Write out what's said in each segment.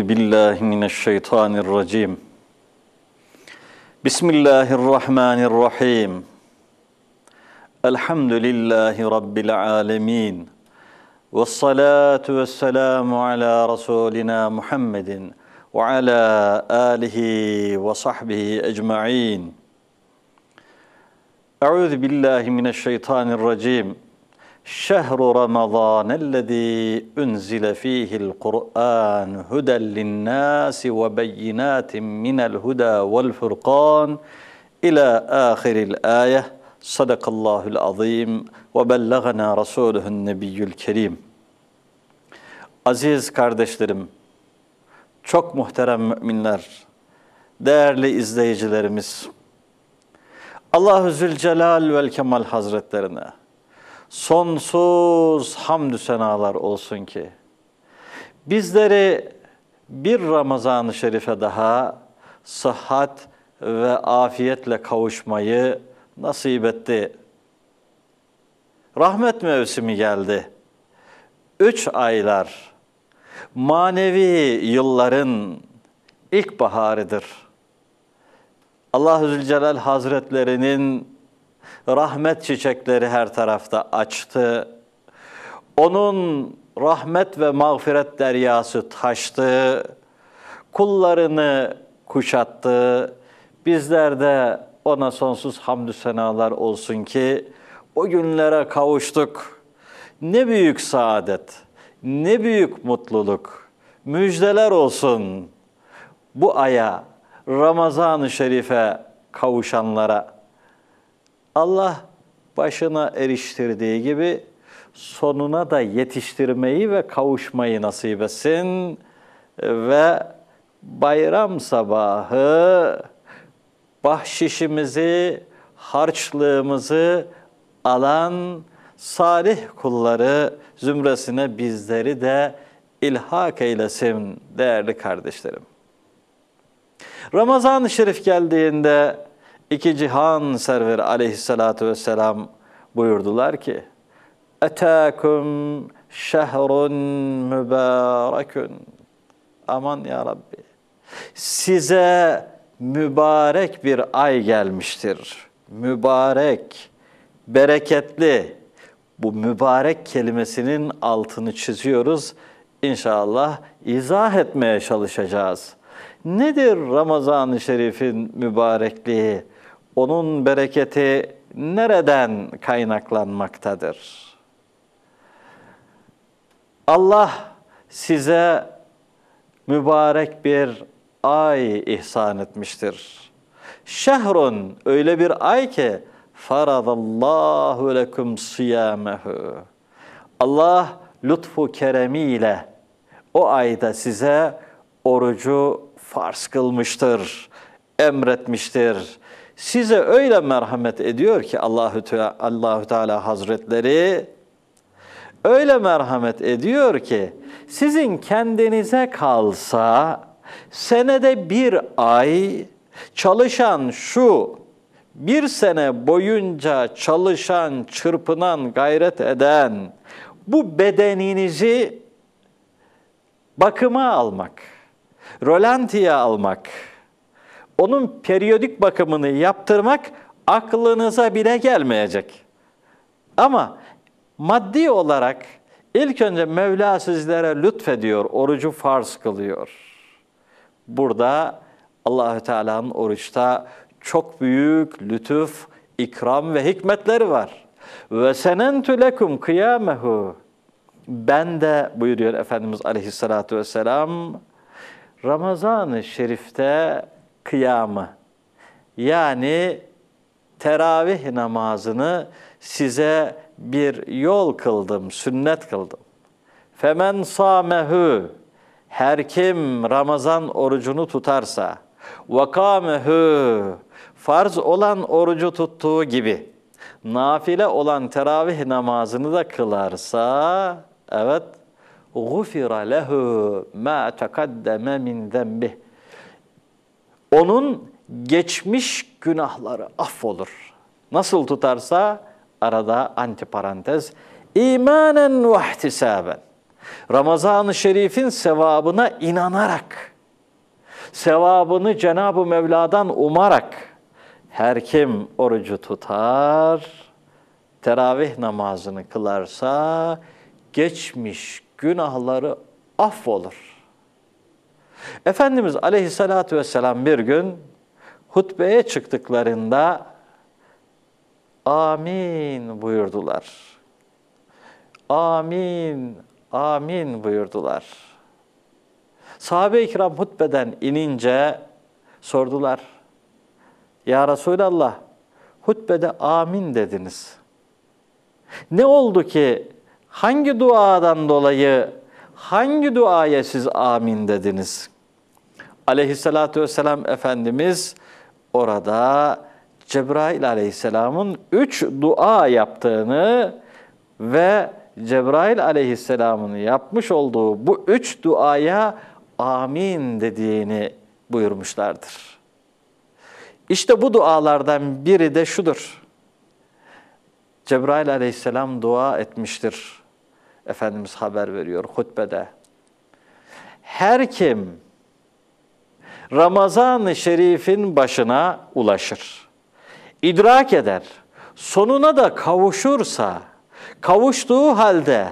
Euzu billahi mineşşeytanirracim. Bismillahirrahmanirrahim. Elhamdülillahi rabbil alamin. Ve salatu ve selamu ala rasulina Muhammedin ve ala alihi ve sahbihi ecmaîn. Euzu billahi mineşşeytanirracim şehru ramazan ellezî unzile fîhil Kur'an huden linnâsi ve beyinâtin minel huda vel furkan ila ahiril ayeh sadakallahul azim ve bellagana rasuluhun nebiyyül kerim Aziz kardeşlerim, çok muhterem müminler, değerli izleyicilerimiz, Allahu Zülcelal ve Kemal Hazretlerine, sonsuz hamdü senalar olsun ki bizleri bir Ramazan-ı Şerife daha sıhhat ve afiyetle kavuşmayı nasip etti. Rahmet mevsimi geldi. Üç aylar manevi yılların ilk baharıdır. Allah-u Zülcelal Hazretlerinin Rahmet çiçekleri her tarafta açtı. Onun rahmet ve mağfiret deryası taştı. Kullarını kuşattı. Bizler de ona sonsuz hamdü senalar olsun ki o günlere kavuştuk. Ne büyük saadet, ne büyük mutluluk. Müjdeler olsun bu aya, Ramazan-ı Şerif'e kavuşanlara.'' Allah başına eriştirdiği gibi sonuna da yetiştirmeyi ve kavuşmayı nasip etsin ve bayram sabahı bahşişimizi, harçlığımızı alan salih kulları zümresine bizleri de ilhak eylesin değerli kardeşlerim. Ramazan-ı Şerif geldiğinde iki cihan serveri aleyhissalatu vesselam buyurdular ki Etâkum şehrun mübârekün Aman ya Rabbi size mübarek bir ay gelmiştir. Mübarek, bereketli. Bu mübarek kelimesinin altını çiziyoruz. İnşallah izah etmeye çalışacağız. Nedir Ramazan-ı Şerif'in mübarekliği? onun bereketi nereden kaynaklanmaktadır? Allah size mübarek bir ay ihsan etmiştir. Şehrun öyle bir ay ki faradallahu lekum siyamehu. Allah lütfu keremiyle o ayda size orucu farz kılmıştır, emretmiştir size öyle merhamet ediyor ki Allahü Teala Allahü Teala Hazretleri öyle merhamet ediyor ki sizin kendinize kalsa senede bir ay çalışan şu bir sene boyunca çalışan, çırpınan, gayret eden bu bedeninizi bakıma almak, rolantiye almak, onun periyodik bakımını yaptırmak aklınıza bile gelmeyecek. Ama maddi olarak ilk önce Mevla sizlere lütfediyor, orucu farz kılıyor. Burada Allahü Teala'nın oruçta çok büyük lütuf, ikram ve hikmetleri var. Ve senentü lekum kıyamehu. Ben de buyuruyor Efendimiz Aleyhisselatü Vesselam, Ramazan-ı Şerif'te kıyamı yani teravih namazını size bir yol kıldım, sünnet kıldım. Femen samehu her kim Ramazan orucunu tutarsa ve farz olan orucu tuttuğu gibi nafile olan teravih namazını da kılarsa evet gufira lehu ma takaddeme min zenbih onun geçmiş günahları affolur. Nasıl tutarsa arada antiparantez imanen ve Ramazan-ı Şerif'in sevabına inanarak, sevabını Cenab-ı Mevla'dan umarak her kim orucu tutar, teravih namazını kılarsa geçmiş günahları affolur. Efendimiz aleyhissalatü vesselam bir gün hutbeye çıktıklarında amin buyurdular. Amin, amin buyurdular. Sahabe-i kiram hutbeden inince sordular. Ya Resulallah hutbede amin dediniz. Ne oldu ki hangi duadan dolayı hangi duaya siz amin dediniz? Aleyhissalatü vesselam Efendimiz orada Cebrail aleyhisselamın üç dua yaptığını ve Cebrail aleyhisselamın yapmış olduğu bu üç duaya amin dediğini buyurmuşlardır. İşte bu dualardan biri de şudur. Cebrail aleyhisselam dua etmiştir. Efendimiz haber veriyor hutbede. Her kim Ramazan-ı Şerif'in başına ulaşır, idrak eder, sonuna da kavuşursa, kavuştuğu halde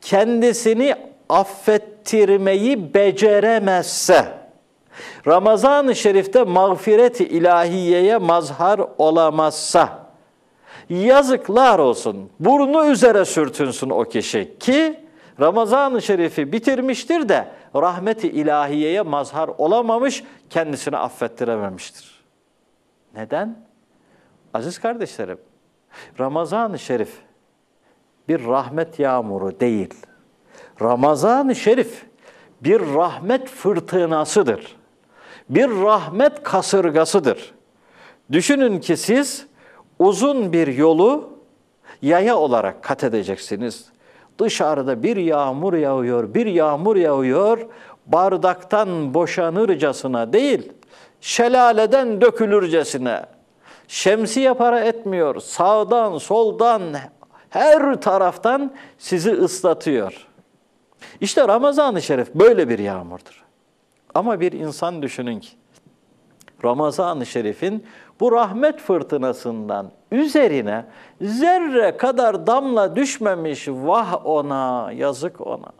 kendisini affettirmeyi beceremezse, Ramazan-ı Şerif'te mağfiret-i ilahiyeye mazhar olamazsa, yazıklar olsun, burnu üzere sürtünsün o kişi ki Ramazan-ı Şerif'i bitirmiştir de rahmeti ilahiyeye mazhar olamamış, kendisini affettirememiştir. Neden? Aziz kardeşlerim, Ramazan-ı Şerif bir rahmet yağmuru değil. Ramazan-ı Şerif bir rahmet fırtınasıdır. Bir rahmet kasırgasıdır. Düşünün ki siz uzun bir yolu yaya olarak kat edeceksiniz. Dışarıda bir yağmur yağıyor, bir yağmur yağıyor, bardaktan boşanırcasına değil, şelaleden dökülürcesine. Şemsiye para etmiyor, sağdan, soldan, her taraftan sizi ıslatıyor. İşte Ramazan-ı Şerif böyle bir yağmurdur. Ama bir insan düşünün ki, Ramazan-ı Şerif'in bu rahmet fırtınasından üzerine zerre kadar damla düşmemiş vah ona, yazık ona.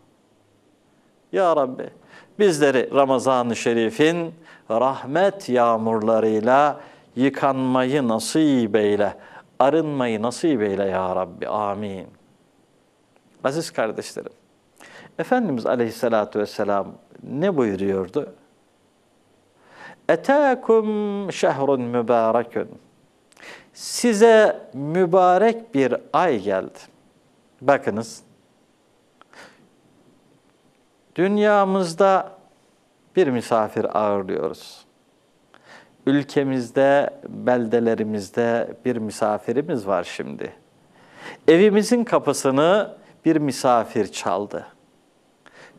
Ya Rabbi bizleri Ramazan-ı Şerif'in rahmet yağmurlarıyla yıkanmayı nasip eyle, arınmayı nasip eyle ya Rabbi. Amin. Aziz kardeşlerim, Efendimiz Aleyhisselatü Vesselam ne buyuruyordu? Etâkum şehrun mübârekün. Size mübarek bir ay geldi. Bakınız. Dünyamızda bir misafir ağırlıyoruz. Ülkemizde, beldelerimizde bir misafirimiz var şimdi. Evimizin kapısını bir misafir çaldı.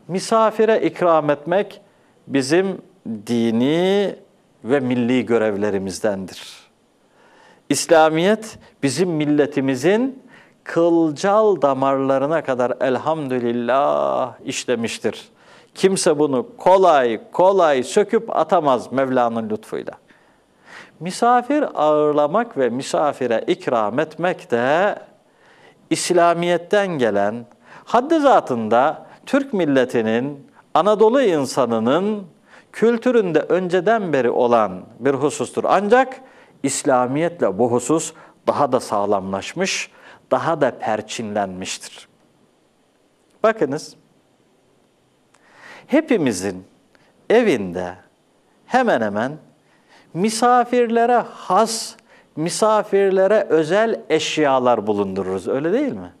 Misafire ikram etmek bizim dini ve milli görevlerimizdendir. İslamiyet bizim milletimizin kılcal damarlarına kadar elhamdülillah işlemiştir. Kimse bunu kolay kolay söküp atamaz Mevla'nın lütfuyla. Misafir ağırlamak ve misafire ikram etmek de İslamiyet'ten gelen haddi zatında Türk milletinin, Anadolu insanının kültüründe önceden beri olan bir husustur. Ancak İslamiyetle bu husus daha da sağlamlaşmış, daha da perçinlenmiştir. Bakınız, hepimizin evinde hemen hemen misafirlere has, misafirlere özel eşyalar bulundururuz, öyle değil mi?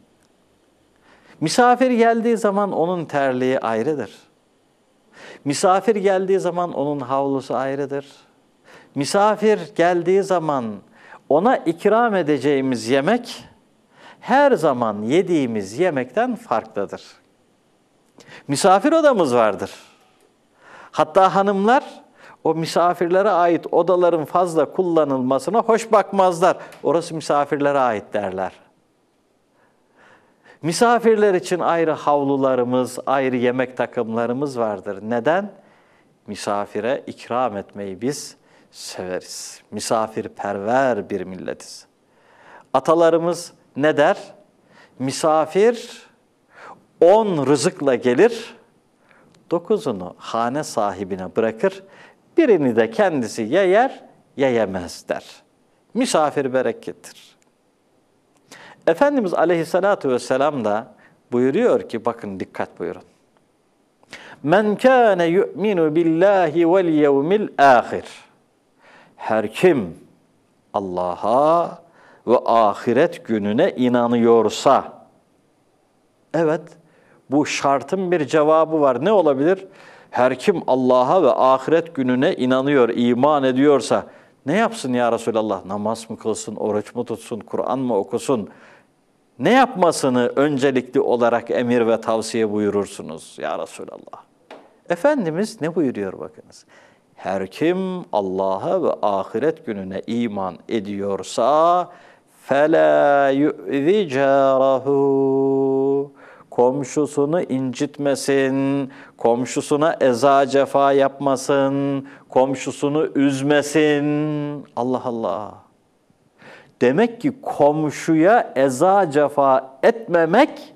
Misafir geldiği zaman onun terliği ayrıdır. Misafir geldiği zaman onun havlusu ayrıdır. Misafir geldiği zaman ona ikram edeceğimiz yemek her zaman yediğimiz yemekten farklıdır. Misafir odamız vardır. Hatta hanımlar o misafirlere ait odaların fazla kullanılmasına hoş bakmazlar. Orası misafirlere ait derler. Misafirler için ayrı havlularımız, ayrı yemek takımlarımız vardır. Neden? Misafire ikram etmeyi biz severiz. Misafirperver bir milletiz. Atalarımız ne der? Misafir on rızıkla gelir, dokuzunu hane sahibine bırakır, birini de kendisi ya yer ya yemez der. Misafir berekettir. Efendimiz aleyhissalatu vesselam da buyuruyor ki bakın dikkat buyurun. Men kâne yu'minu billahi vel yevmil ahir. Her kim Allah'a ve ahiret gününe inanıyorsa, evet bu şartın bir cevabı var. Ne olabilir? Her kim Allah'a ve ahiret gününe inanıyor, iman ediyorsa ne yapsın ya Resulallah? Namaz mı kılsın, oruç mu tutsun, Kur'an mı okusun, ne yapmasını öncelikli olarak emir ve tavsiye buyurursunuz ya Resulallah? Efendimiz ne buyuruyor bakınız. Her kim Allah'a ve ahiret gününe iman ediyorsa فَلَا يُؤْذِ جَارَهُ Komşusunu incitmesin, komşusuna eza cefa yapmasın, komşusunu üzmesin. Allah Allah. Demek ki komşuya eza cefa etmemek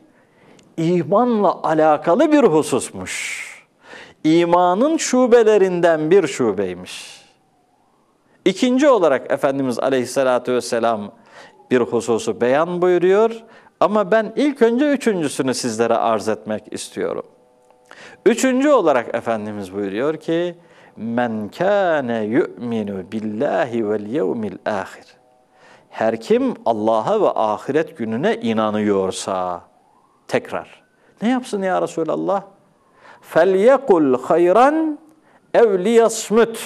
imanla alakalı bir hususmuş. İmanın şubelerinden bir şubeymiş. İkinci olarak Efendimiz Aleyhisselatü Vesselam bir hususu beyan buyuruyor. Ama ben ilk önce üçüncüsünü sizlere arz etmek istiyorum. Üçüncü olarak Efendimiz buyuruyor ki, Men kâne yu'minu billahi vel yevmil ahir her kim Allah'a ve ahiret gününe inanıyorsa tekrar ne yapsın ya Resulallah? فَلْيَقُلْ hayran evliyasmut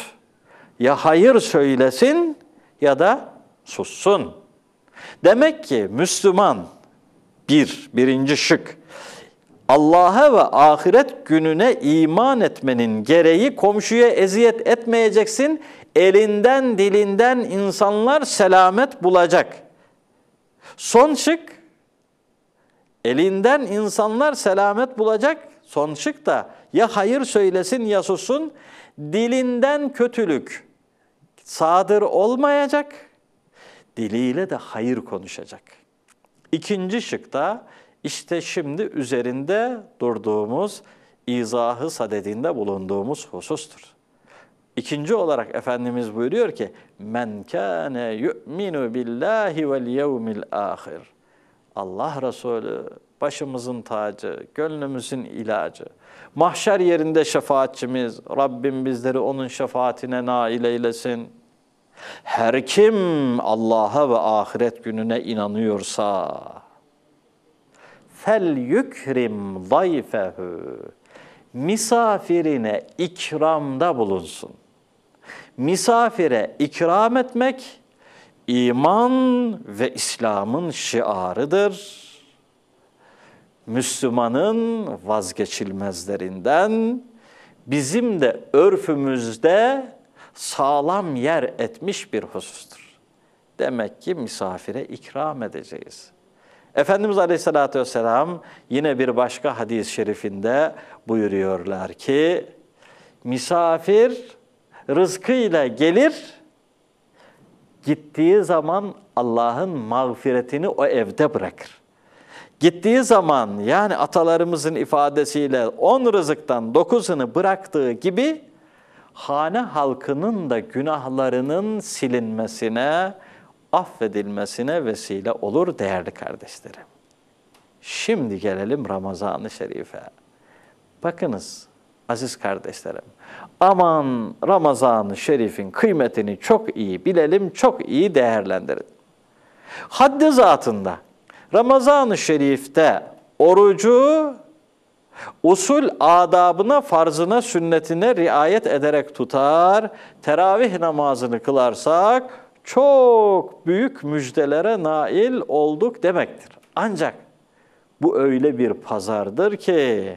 Ya hayır söylesin ya da sussun. Demek ki Müslüman bir, birinci şık. Allah'a ve ahiret gününe iman etmenin gereği komşuya eziyet etmeyeceksin, elinden dilinden insanlar selamet bulacak. Son şık elinden insanlar selamet bulacak. Son şık da ya hayır söylesin ya susun. Dilinden kötülük sadır olmayacak. Diliyle de hayır konuşacak. İkinci şıkta işte şimdi üzerinde durduğumuz izahı sadedinde bulunduğumuz husustur. İkinci olarak Efendimiz buyuruyor ki men kâne yu'minu billahi vel yevmil ahir. Allah Resulü başımızın tacı, gönlümüzün ilacı. Mahşer yerinde şefaatçimiz, Rabbim bizleri onun şefaatine nail eylesin. Her kim Allah'a ve ahiret gününe inanıyorsa fel yükrim zayfehu misafirine ikramda bulunsun. Misafire ikram etmek iman ve İslam'ın şiarıdır. Müslümanın vazgeçilmezlerinden bizim de örfümüzde sağlam yer etmiş bir husustur. Demek ki misafire ikram edeceğiz. Efendimiz Aleyhisselatü Vesselam yine bir başka hadis-i şerifinde buyuruyorlar ki, misafir rızkıyla gelir. Gittiği zaman Allah'ın mağfiretini o evde bırakır. Gittiği zaman yani atalarımızın ifadesiyle on rızıktan dokuzunu bıraktığı gibi hane halkının da günahlarının silinmesine, affedilmesine vesile olur değerli kardeşlerim. Şimdi gelelim Ramazan-ı Şerif'e. Bakınız aziz kardeşlerim, aman Ramazan-ı Şerif'in kıymetini çok iyi bilelim, çok iyi değerlendirin. Haddi zatında Ramazan-ı Şerif'te orucu usul adabına, farzına, sünnetine riayet ederek tutar, teravih namazını kılarsak çok büyük müjdelere nail olduk demektir. Ancak bu öyle bir pazardır ki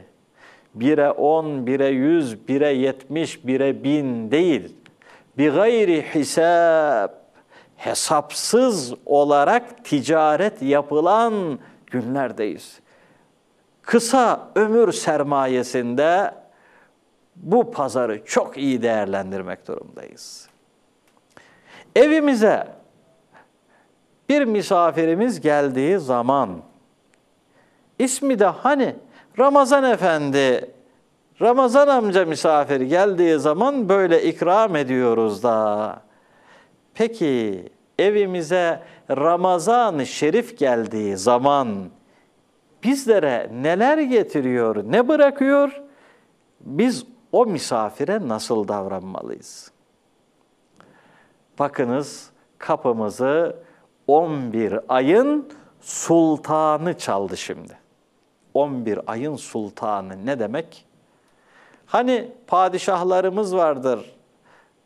Bire 10, bire 100, bire 70, bire 1000 değil. Bir gayri hesap, hesapsız olarak ticaret yapılan günlerdeyiz. Kısa ömür sermayesinde bu pazarı çok iyi değerlendirmek durumdayız. Evimize bir misafirimiz geldiği zaman ismi de hani Ramazan Efendi, Ramazan amca misafir geldiği zaman böyle ikram ediyoruz da. Peki evimize Ramazan Şerif geldiği zaman bizlere neler getiriyor, ne bırakıyor? Biz o misafire nasıl davranmalıyız? Bakınız kapımızı 11 ayın sultanı çaldı şimdi. 11 ayın sultanı ne demek? Hani padişahlarımız vardır,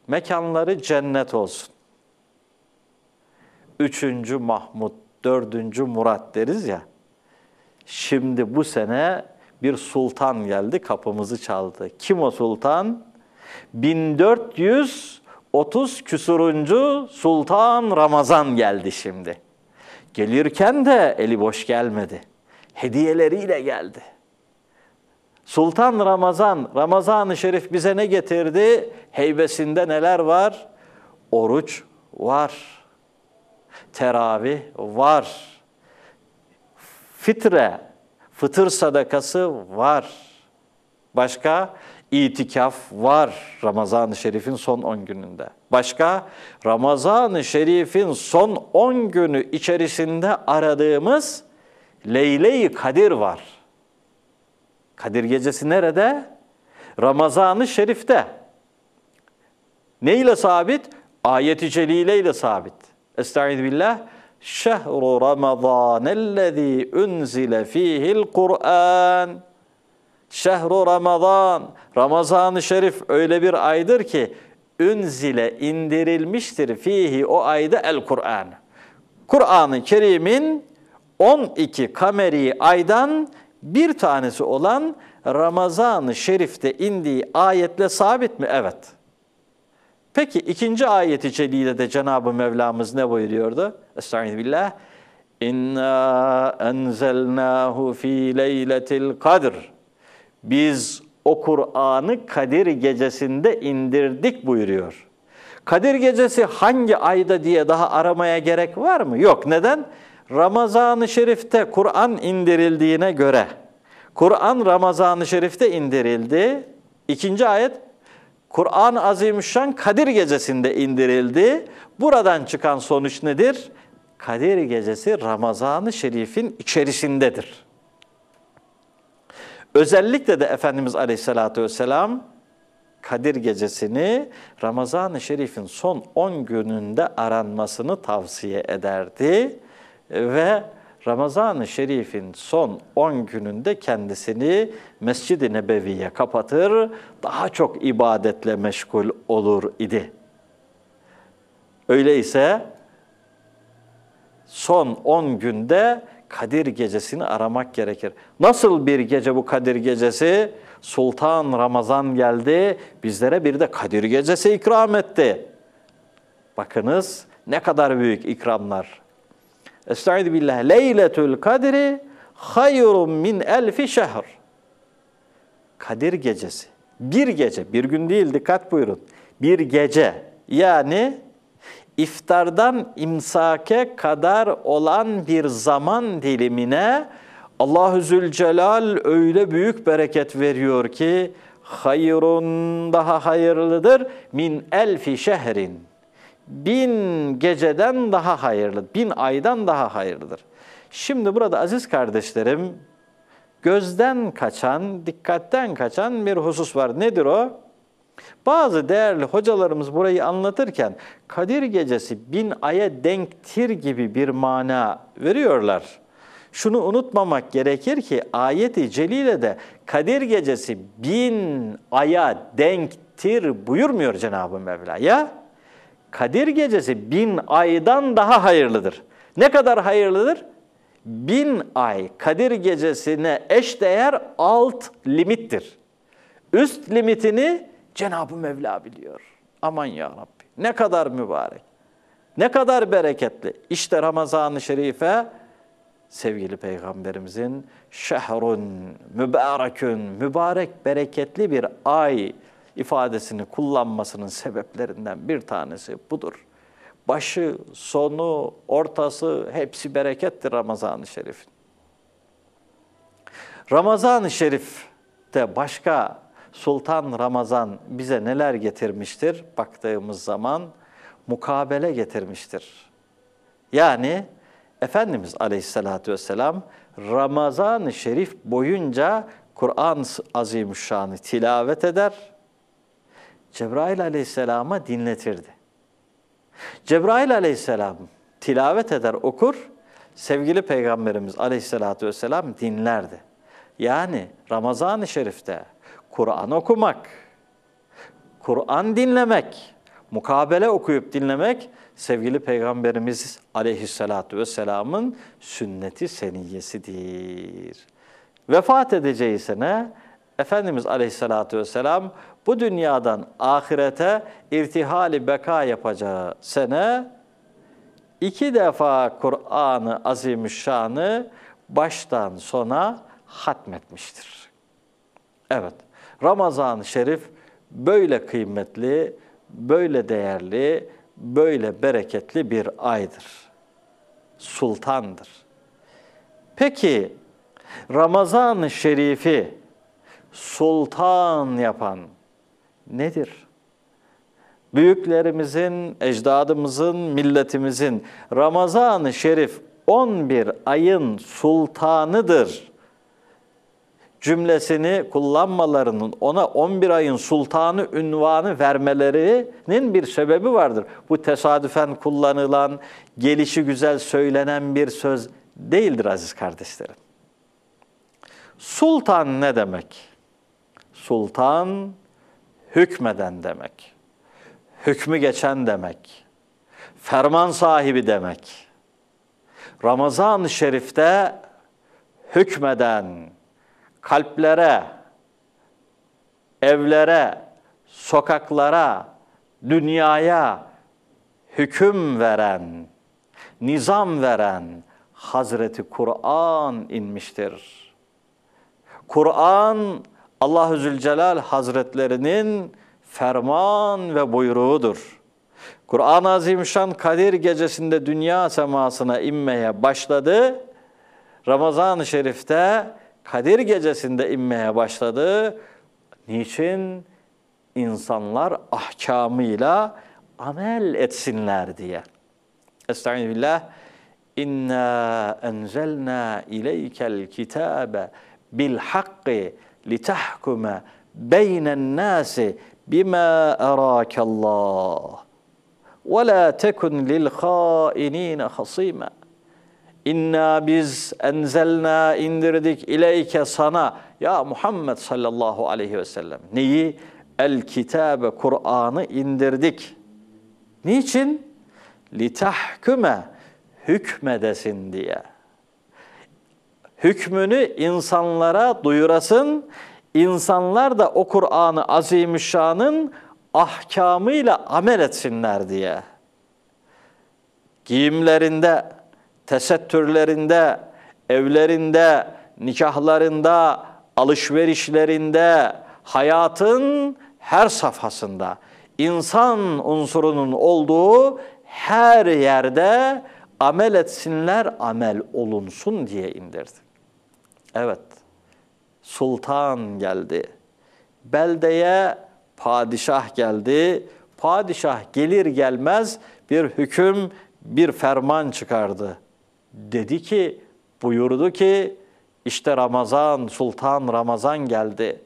mekanları cennet olsun. Üçüncü Mahmut, dördüncü Murat deriz ya. Şimdi bu sene bir sultan geldi, kapımızı çaldı. Kim o sultan? 1430 küsuruncu Sultan Ramazan geldi şimdi. Gelirken de eli boş gelmedi.'' hediyeleriyle geldi. Sultan Ramazan, Ramazan-ı Şerif bize ne getirdi? Heybesinde neler var? Oruç var. Teravih var. Fitre, fıtır sadakası var. Başka? itikaf var Ramazan-ı Şerif'in son 10 gününde. Başka? Ramazan-ı Şerif'in son 10 günü içerisinde aradığımız Leyle-i Kadir var. Kadir gecesi nerede? Ramazan-ı Şerif'te. Neyle sabit? Ayet-i Celile ile sabit. Estaizu billah. Şehru Ramazanellezî unzile fihil Kur'an. Şehru Ramazan. Ramazan-ı Şerif öyle bir aydır ki unzile indirilmiştir fihi o ayda el Kur'an. Kur'an-ı Kerim'in 12 kameri aydan bir tanesi olan Ramazan-ı Şerif'te indiği ayetle sabit mi? Evet. Peki ikinci ayeti celilde de Cenab-ı Mevlamız ne buyuruyordu? Estağfirullah. billah. İnna enzelnahu fi leyletil kadr. Biz o Kur'an'ı Kadir gecesinde indirdik buyuruyor. Kadir gecesi hangi ayda diye daha aramaya gerek var mı? Yok. Neden? Ramazan-ı Şerif'te Kur'an indirildiğine göre, Kur'an Ramazan-ı Şerif'te indirildi. İkinci ayet, Kur'an-ı Azimüşşan Kadir Gecesi'nde indirildi. Buradan çıkan sonuç nedir? Kadir Gecesi Ramazan-ı Şerif'in içerisindedir. Özellikle de Efendimiz Aleyhisselatü Vesselam, Kadir Gecesi'ni Ramazan-ı Şerif'in son 10 gününde aranmasını tavsiye ederdi ve Ramazan-ı Şerif'in son 10 gününde kendisini Mescid-i Nebevi'ye kapatır, daha çok ibadetle meşgul olur idi. Öyleyse son 10 günde Kadir gecesini aramak gerekir. Nasıl bir gece bu Kadir gecesi? Sultan Ramazan geldi, bizlere bir de Kadir gecesi ikram etti. Bakınız ne kadar büyük ikramlar. Estaizu billah. Leyletül kadri hayrun min elfi şehr. Kadir gecesi. Bir gece, bir gün değil dikkat buyurun. Bir gece yani iftardan imsake kadar olan bir zaman dilimine Allahü Zülcelal öyle büyük bereket veriyor ki hayrun daha hayırlıdır min elfi şehrin bin geceden daha hayırlı, bin aydan daha hayırlıdır. Şimdi burada aziz kardeşlerim, gözden kaçan, dikkatten kaçan bir husus var. Nedir o? Bazı değerli hocalarımız burayı anlatırken Kadir Gecesi bin aya denktir gibi bir mana veriyorlar. Şunu unutmamak gerekir ki ayeti celile de Kadir Gecesi bin aya denktir buyurmuyor Cenab-ı Mevla ya. Kadir gecesi bin aydan daha hayırlıdır. Ne kadar hayırlıdır? Bin ay Kadir gecesine eşdeğer alt limittir. Üst limitini Cenab-ı Mevla biliyor. Aman ya Rabbi ne kadar mübarek, ne kadar bereketli. İşte Ramazan-ı Şerife sevgili Peygamberimizin şehrun, mübarekün, mübarek bereketli bir ay ifadesini kullanmasının sebeplerinden bir tanesi budur. Başı, sonu, ortası hepsi berekettir Ramazan-ı Şerif'in. Ramazan-ı Şerif'te başka Sultan Ramazan bize neler getirmiştir? Baktığımız zaman mukabele getirmiştir. Yani Efendimiz Aleyhisselatü Vesselam Ramazan-ı Şerif boyunca Kur'an-ı Azimüşşan'ı tilavet eder Cebrail aleyhisselama dinletirdi. Cebrail aleyhisselam tilavet eder, okur, sevgili Peygamberimiz Aleyhisselatü vesselam dinlerdi. Yani Ramazan-ı Şerif'te Kur'an okumak, Kur'an dinlemek, mukabele okuyup dinlemek sevgili Peygamberimiz Aleyhisselatü vesselamın sünneti seniyyesidir. Vefat edeceği sene Efendimiz Aleyhisselatü vesselam bu dünyadan ahirete irtihali beka yapacağı sene iki defa Kur'an-ı Azimüşşan'ı baştan sona hatmetmiştir. Evet, Ramazan-ı Şerif böyle kıymetli, böyle değerli, böyle bereketli bir aydır. Sultandır. Peki Ramazan-ı Şerif'i sultan yapan, nedir? Büyüklerimizin, ecdadımızın, milletimizin Ramazan-ı Şerif 11 ayın sultanıdır cümlesini kullanmalarının ona 11 ayın sultanı ünvanı vermelerinin bir sebebi vardır. Bu tesadüfen kullanılan, gelişi güzel söylenen bir söz değildir aziz kardeşlerim. Sultan ne demek? Sultan hükmeden demek. Hükmü geçen demek. Ferman sahibi demek. Ramazan-ı Şerif'te hükmeden kalplere, evlere, sokaklara, dünyaya hüküm veren, nizam veren Hazreti Kur'an inmiştir. Kur'an Allahü Zülcelal Hazretlerinin ferman ve buyruğudur. Kur'an-ı Azimşan Kadir gecesinde dünya semasına inmeye başladı. Ramazan-ı Şerif'te Kadir gecesinde inmeye başladı. Niçin? insanlar ahkamıyla amel etsinler diye. Estaizu billah. İnna enzelna ileykel kitabe bil hakkı لِتَحْكُمَ بَيْنَ النَّاسِ بِمَا أَرَاكَ اللّٰهِ وَلَا تَكُنْ لِلْخَائِن۪ينَ خَص۪يمًا İnna biz enzelna indirdik ileyke sana ya Muhammed sallallahu aleyhi ve sellem neyi? El kitabe Kur'an'ı indirdik. Niçin? Litahküme hükmedesin diye hükmünü insanlara duyurasın. İnsanlar da o Kur'anı ı Azimüşşan'ın ahkamıyla amel etsinler diye. Giyimlerinde, tesettürlerinde, evlerinde, nikahlarında, alışverişlerinde, hayatın her safhasında insan unsurunun olduğu her yerde amel etsinler, amel olunsun diye indirdi. Evet, sultan geldi. Beldeye padişah geldi. Padişah gelir gelmez bir hüküm, bir ferman çıkardı. Dedi ki, buyurdu ki, işte Ramazan, Sultan Ramazan geldi.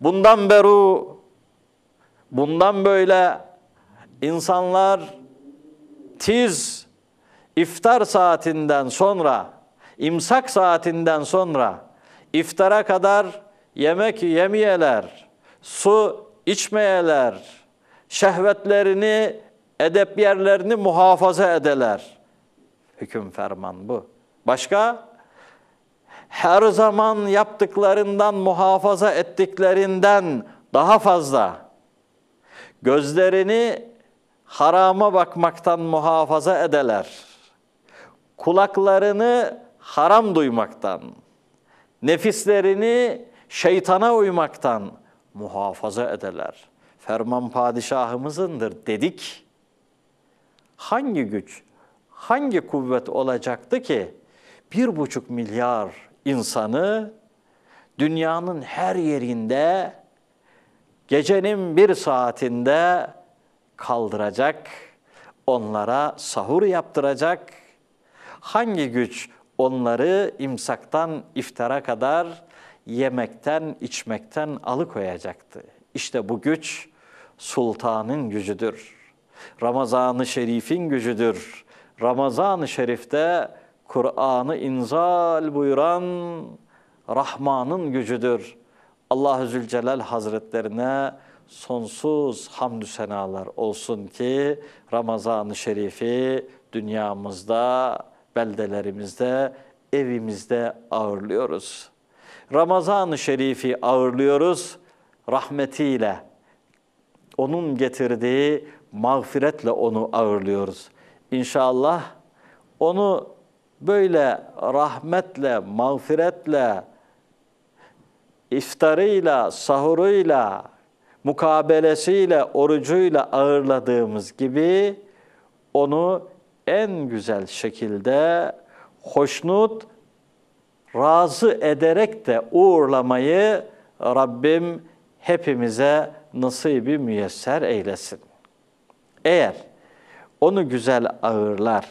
Bundan beru, bundan böyle insanlar tiz iftar saatinden sonra imsak saatinden sonra iftara kadar yemek yemeyeler, su içmeyeler, şehvetlerini, edep yerlerini muhafaza edeler. Hüküm ferman bu. Başka? Her zaman yaptıklarından muhafaza ettiklerinden daha fazla gözlerini harama bakmaktan muhafaza edeler. Kulaklarını haram duymaktan, nefislerini şeytana uymaktan muhafaza ederler. Ferman padişahımızındır dedik. Hangi güç, hangi kuvvet olacaktı ki bir buçuk milyar insanı dünyanın her yerinde gecenin bir saatinde kaldıracak, onlara sahur yaptıracak, hangi güç, onları imsaktan iftara kadar yemekten, içmekten alıkoyacaktı. İşte bu güç sultanın gücüdür. Ramazan-ı Şerif'in gücüdür. Ramazan-ı Şerif'te Kur'an'ı inzal buyuran Rahman'ın gücüdür. Allahü Zülcelal Hazretlerine sonsuz hamdü senalar olsun ki Ramazan-ı Şerif'i dünyamızda beldelerimizde, evimizde ağırlıyoruz. Ramazan-ı Şerif'i ağırlıyoruz rahmetiyle. Onun getirdiği mağfiretle onu ağırlıyoruz. İnşallah onu böyle rahmetle, mağfiretle, iftarıyla, sahuruyla, mukabelesiyle, orucuyla ağırladığımız gibi onu en güzel şekilde hoşnut, razı ederek de uğurlamayı Rabbim hepimize nasibi müyesser eylesin. Eğer onu güzel ağırlar,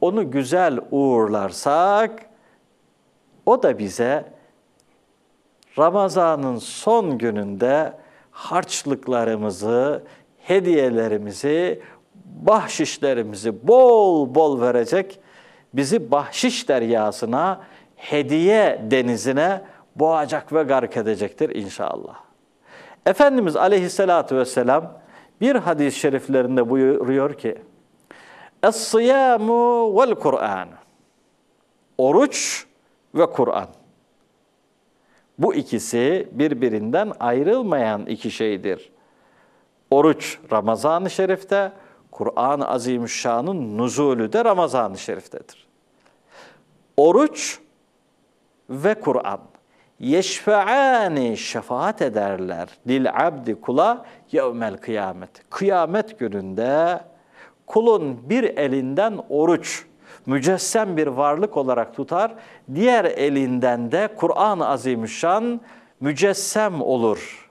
onu güzel uğurlarsak, o da bize Ramazan'ın son gününde harçlıklarımızı, hediyelerimizi bahşişlerimizi bol bol verecek, bizi bahşiş deryasına, hediye denizine boğacak ve gark edecektir inşallah. Efendimiz aleyhissalatü vesselam bir hadis-i şeriflerinde buyuruyor ki, Es-siyamu vel Kur'an. Oruç ve Kur'an. Bu ikisi birbirinden ayrılmayan iki şeydir. Oruç Ramazan-ı Şerif'te, Kur'an-ı Azimüşşan'ın nuzulü de Ramazan-ı Şerif'tedir. Oruç ve Kur'an yeşfe'ani şefaat ederler lil abdi kula yevmel kıyamet. Kıyamet gününde kulun bir elinden oruç mücessem bir varlık olarak tutar, diğer elinden de Kur'an-ı Azimüşşan mücessem olur.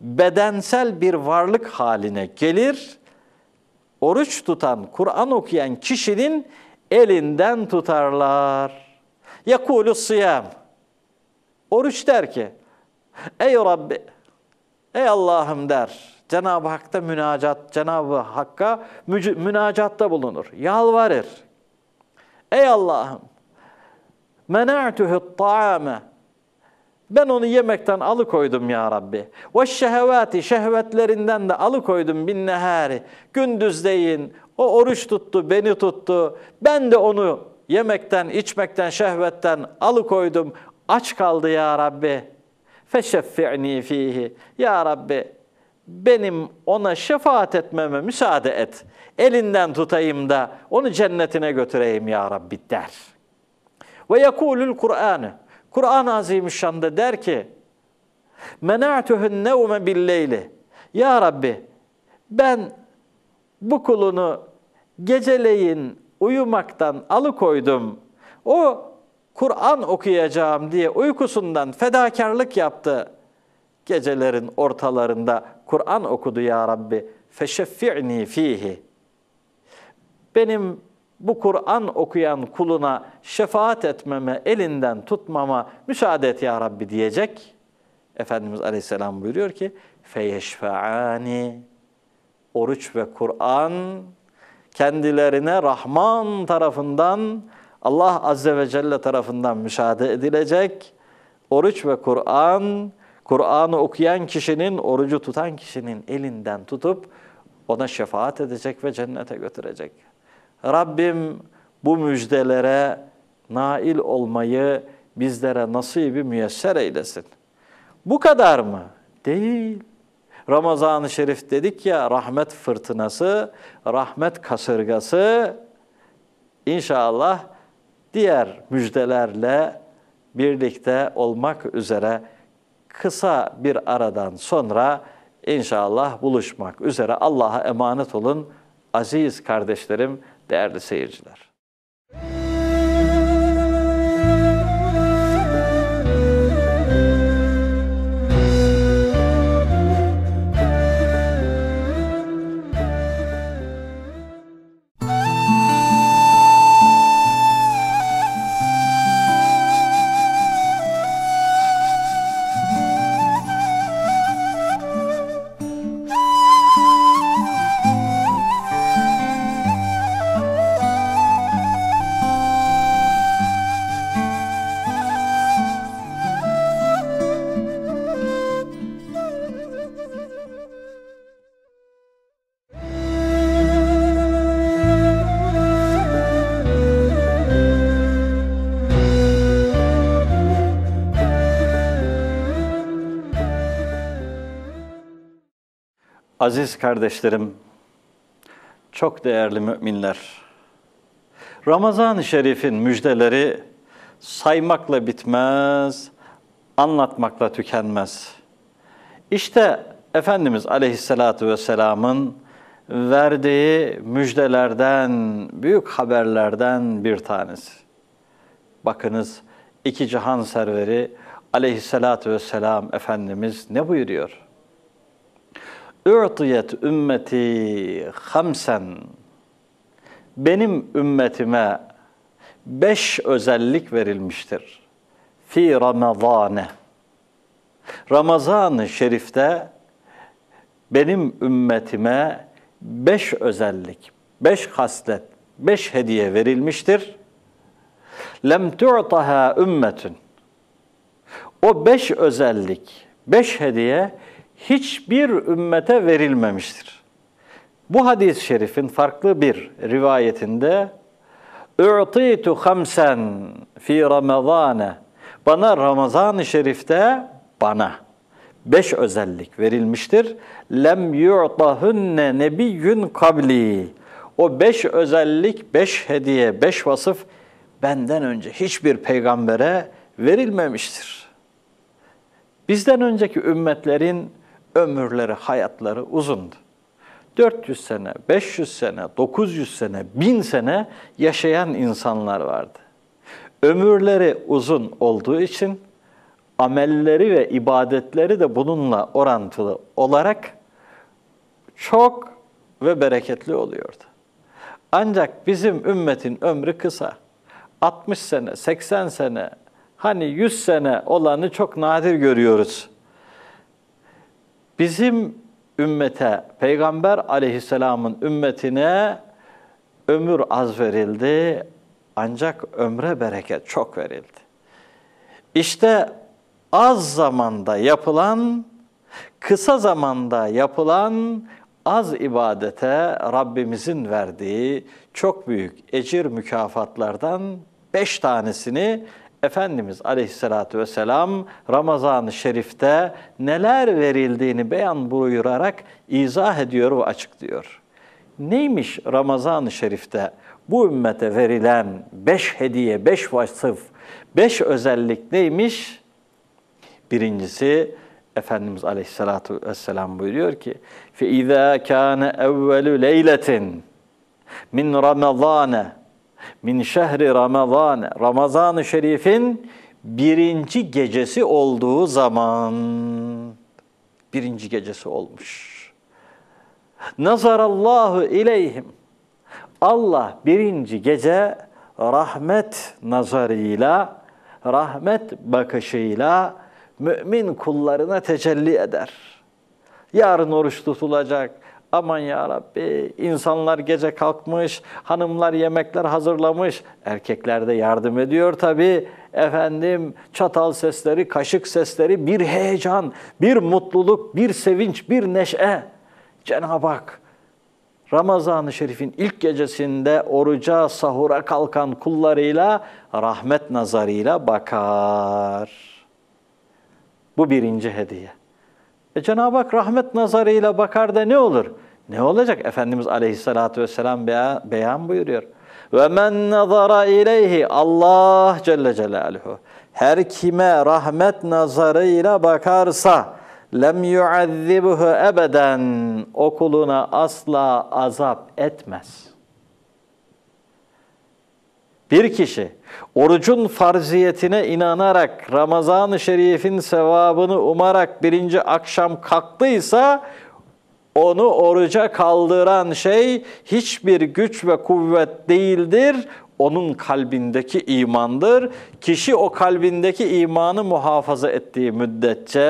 Bedensel bir varlık haline gelir oruç tutan, Kur'an okuyan kişinin elinden tutarlar. Yakulu sıyam. Oruç der ki, ey Rabbi, ey Allah'ım der. Cenab-ı Hak'ta münacat, Cenab-ı Hakk'a münacatta bulunur, yalvarır. Ey Allah'ım, mena'tuhu ta'ame ben onu yemekten alıkoydum ya Rabbi. Ve şehevati şehvetlerinden de alıkoydum bin nehari. Gündüzleyin o oruç tuttu, beni tuttu. Ben de onu yemekten, içmekten, şehvetten alıkoydum. Aç kaldı ya Rabbi. Feşeffi'ni fihi. Ya Rabbi benim ona şefaat etmeme müsaade et. Elinden tutayım da onu cennetine götüreyim ya Rabbi der. Ve yekulul Kur'an'ı. Kur'an-ı Azimüşşan'da der ki mena'tuhun nevme billeyli Ya Rabbi ben bu kulunu geceleyin uyumaktan alıkoydum. O Kur'an okuyacağım diye uykusundan fedakarlık yaptı. Gecelerin ortalarında Kur'an okudu ya Rabbi. Feşeffi'ni fihi. Benim bu Kur'an okuyan kuluna şefaat etmeme, elinden tutmama müsaade et ya Rabbi diyecek. Efendimiz Aleyhisselam buyuruyor ki, feyeşfe'ani oruç ve Kur'an kendilerine Rahman tarafından Allah Azze ve Celle tarafından müsaade edilecek. Oruç ve Kur'an, Kur'an'ı okuyan kişinin, orucu tutan kişinin elinden tutup ona şefaat edecek ve cennete götürecek. Rabbim bu müjdelere nail olmayı bizlere nasibi müyesser eylesin. Bu kadar mı? Değil. Ramazan-ı Şerif dedik ya rahmet fırtınası, rahmet kasırgası inşallah diğer müjdelerle birlikte olmak üzere kısa bir aradan sonra inşallah buluşmak üzere Allah'a emanet olun aziz kardeşlerim değerli seyirciler. Aziz kardeşlerim, çok değerli müminler, Ramazan-ı Şerif'in müjdeleri saymakla bitmez, anlatmakla tükenmez. İşte Efendimiz Aleyhisselatü Vesselam'ın verdiği müjdelerden, büyük haberlerden bir tanesi. Bakınız iki cihan serveri Aleyhisselatü Vesselam Efendimiz ne buyuruyor? Ü'tiyet ümmeti hamsen. Benim ümmetime beş özellik verilmiştir. Fi Ramazane. Ramazan-ı Şerif'te benim ümmetime beş özellik, beş haslet, beş hediye verilmiştir. Lem tu'taha ümmetün. O beş özellik, beş hediye hiçbir ümmete verilmemiştir. Bu hadis-i şerifin farklı bir rivayetinde "Ü'titu hamsen fi Ramazane" bana Ramazan-ı Şerif'te bana beş özellik verilmiştir. Lem yu'tahunne nebiyyün kabli. O beş özellik, beş hediye, beş vasıf benden önce hiçbir peygambere verilmemiştir. Bizden önceki ümmetlerin ömürleri, hayatları uzundu. 400 sene, 500 sene, 900 sene, 1000 sene yaşayan insanlar vardı. Ömürleri uzun olduğu için amelleri ve ibadetleri de bununla orantılı olarak çok ve bereketli oluyordu. Ancak bizim ümmetin ömrü kısa. 60 sene, 80 sene, hani 100 sene olanı çok nadir görüyoruz bizim ümmete, Peygamber aleyhisselamın ümmetine ömür az verildi ancak ömre bereket çok verildi. İşte az zamanda yapılan, kısa zamanda yapılan az ibadete Rabbimizin verdiği çok büyük ecir mükafatlardan beş tanesini Efendimiz aleyhissalatü vesselam Ramazan-ı Şerif'te neler verildiğini beyan buyurarak izah ediyor ve açıklıyor. Neymiş Ramazan-ı Şerif'te bu ümmete verilen beş hediye, beş vasıf, beş özellik neymiş? Birincisi Efendimiz aleyhissalatü vesselam buyuruyor ki فَاِذَا كَانَ اَوَّلُ لَيْلَةٍ min رَمَضَانَ min şehri Ramazan, Ramazan-ı Şerif'in birinci gecesi olduğu zaman, birinci gecesi olmuş. Nazarallahu ileyhim. Allah birinci gece rahmet nazarıyla, rahmet bakışıyla mümin kullarına tecelli eder. Yarın oruç tutulacak, Aman ya Rabbi insanlar gece kalkmış, hanımlar yemekler hazırlamış. Erkekler de yardım ediyor tabii efendim çatal sesleri, kaşık sesleri bir heyecan, bir mutluluk, bir sevinç, bir neşe. Cenab-ı Hak Ramazan-ı Şerif'in ilk gecesinde oruca, sahura kalkan kullarıyla rahmet nazarıyla bakar. Bu birinci hediye. E Cenab-ı Hak rahmet nazarıyla bakar da ne olur? Ne olacak? Efendimiz aleyhissalatü vesselam beyan buyuruyor. Ve men nazara ileyhi Allah Celle Celaluhu her kime rahmet nazarıyla bakarsa lem yuazzibuhu ebeden okuluna asla azap etmez.'' Bir kişi orucun farziyetine inanarak Ramazan-ı Şerif'in sevabını umarak birinci akşam kalktıysa onu oruca kaldıran şey hiçbir güç ve kuvvet değildir. Onun kalbindeki imandır. Kişi o kalbindeki imanı muhafaza ettiği müddetçe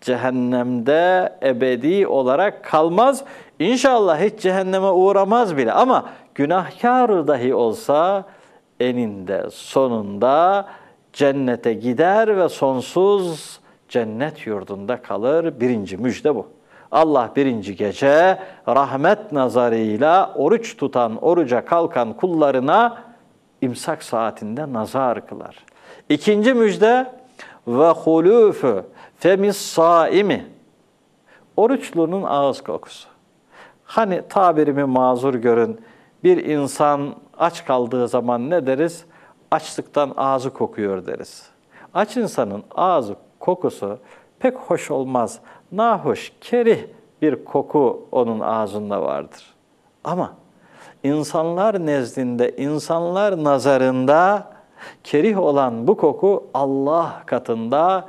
cehennemde ebedi olarak kalmaz. İnşallah hiç cehenneme uğramaz bile ama günahkar dahi olsa eninde sonunda cennete gider ve sonsuz cennet yurdunda kalır. Birinci müjde bu. Allah birinci gece rahmet nazarıyla oruç tutan, oruca kalkan kullarına imsak saatinde nazar kılar. İkinci müjde ve hulûfü femis saimi. Oruçlunun ağız kokusu. Hani tabirimi mazur görün, bir insan aç kaldığı zaman ne deriz? Açlıktan ağzı kokuyor deriz. Aç insanın ağzı kokusu pek hoş olmaz. Nahoş, kerih bir koku onun ağzında vardır. Ama insanlar nezdinde, insanlar nazarında kerih olan bu koku Allah katında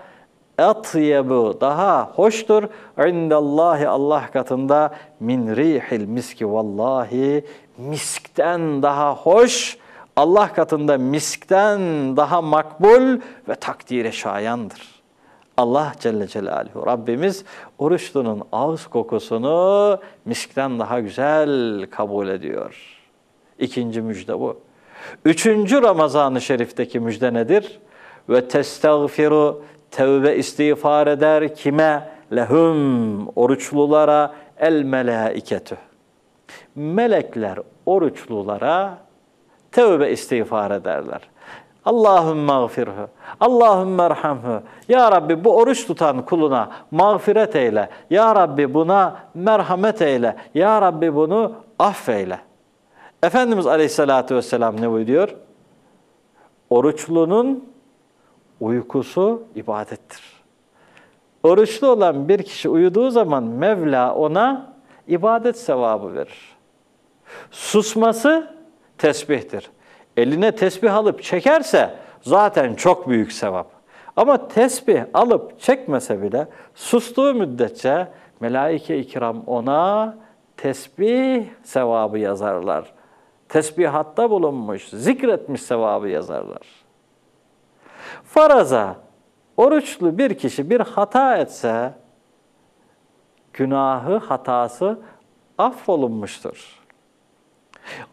etyebu daha hoştur. İndallahi Allah katında min rihil miski vallahi miskten daha hoş, Allah katında miskten daha makbul ve takdire şayandır. Allah Celle Celaluhu Rabbimiz oruçlunun ağız kokusunu miskten daha güzel kabul ediyor. İkinci müjde bu. Üçüncü Ramazan-ı Şerif'teki müjde nedir? Ve testağfiru tevbe istiğfar eder kime? Lehum oruçlulara el melaiketü melekler oruçlulara tevbe istiğfar ederler. Allahum mağfirhu, Allahum merhamhu. Ya Rabbi bu oruç tutan kuluna mağfiret eyle. Ya Rabbi buna merhamet eyle. Ya Rabbi bunu affeyle. Efendimiz Aleyhisselatü Vesselam ne buyuruyor? Oruçlunun uykusu ibadettir. Oruçlu olan bir kişi uyuduğu zaman Mevla ona ibadet sevabı verir. Susması tesbihtir. Eline tesbih alıp çekerse zaten çok büyük sevap. Ama tesbih alıp çekmese bile sustuğu müddetçe melaike ikram ona tesbih sevabı yazarlar. Tesbihatta bulunmuş, zikretmiş sevabı yazarlar. Faraza oruçlu bir kişi bir hata etse günahı, hatası affolunmuştur.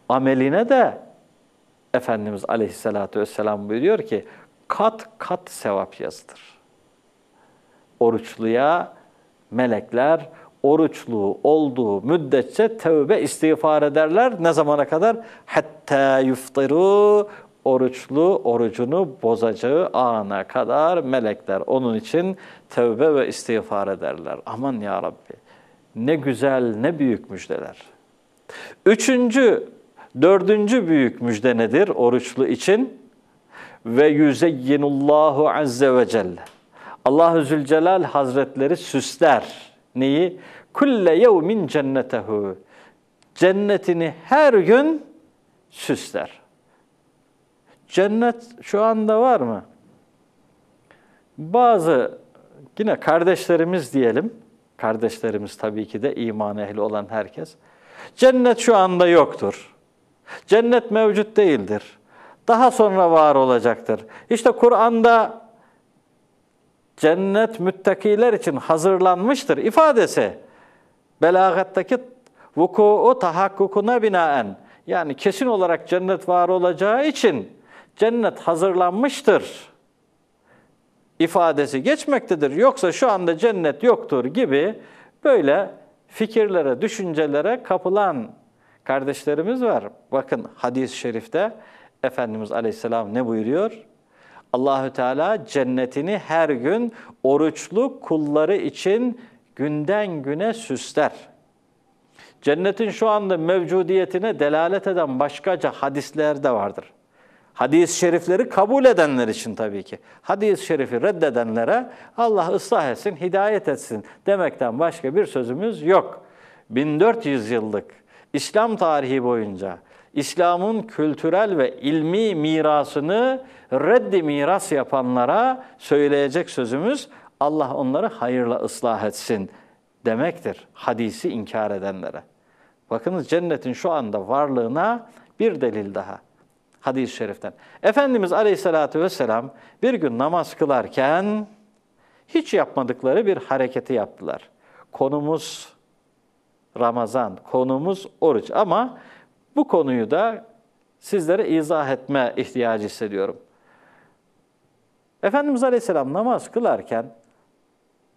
Ameline de Efendimiz aleyhissalatü vesselam buyuruyor ki kat kat sevap yazdır. Oruçluya melekler oruçlu olduğu müddetçe tevbe istiğfar ederler. Ne zamana kadar? Hatta yuftiru oruçlu orucunu bozacağı ana kadar melekler onun için tevbe ve istiğfar ederler. Aman ya Rabbi ne güzel ne büyük müjdeler. Üçüncü, dördüncü büyük müjde nedir oruçlu için? Ve yüzeyyinullahu azze ve celle. Allahu Zülcelal Hazretleri süsler. Neyi? Kulle yevmin cennetehu. Cennetini her gün süsler. Cennet şu anda var mı? Bazı yine kardeşlerimiz diyelim, kardeşlerimiz tabii ki de iman ehli olan herkes, Cennet şu anda yoktur. Cennet mevcut değildir. Daha sonra var olacaktır. İşte Kur'an'da cennet müttakiler için hazırlanmıştır ifadesi belagattaki vuku'u tahakkukuna binaen yani kesin olarak cennet var olacağı için cennet hazırlanmıştır ifadesi geçmektedir. Yoksa şu anda cennet yoktur gibi böyle fikirlere, düşüncelere kapılan kardeşlerimiz var. Bakın hadis-i şerifte Efendimiz Aleyhisselam ne buyuruyor? Allahü Teala cennetini her gün oruçlu kulları için günden güne süsler. Cennetin şu anda mevcudiyetine delalet eden başkaca hadisler de vardır. Hadis-i şerifleri kabul edenler için tabii ki. Hadis-i şerifi reddedenlere Allah ıslah etsin, hidayet etsin demekten başka bir sözümüz yok. 1400 yıllık İslam tarihi boyunca İslam'ın kültürel ve ilmi mirasını reddi miras yapanlara söyleyecek sözümüz Allah onları hayırla ıslah etsin demektir hadisi inkar edenlere. Bakınız cennetin şu anda varlığına bir delil daha hadis-i şeriften. Efendimiz Aleyhisselatü vesselam bir gün namaz kılarken hiç yapmadıkları bir hareketi yaptılar. Konumuz Ramazan, konumuz oruç ama bu konuyu da sizlere izah etme ihtiyacı hissediyorum. Efendimiz Aleyhisselam namaz kılarken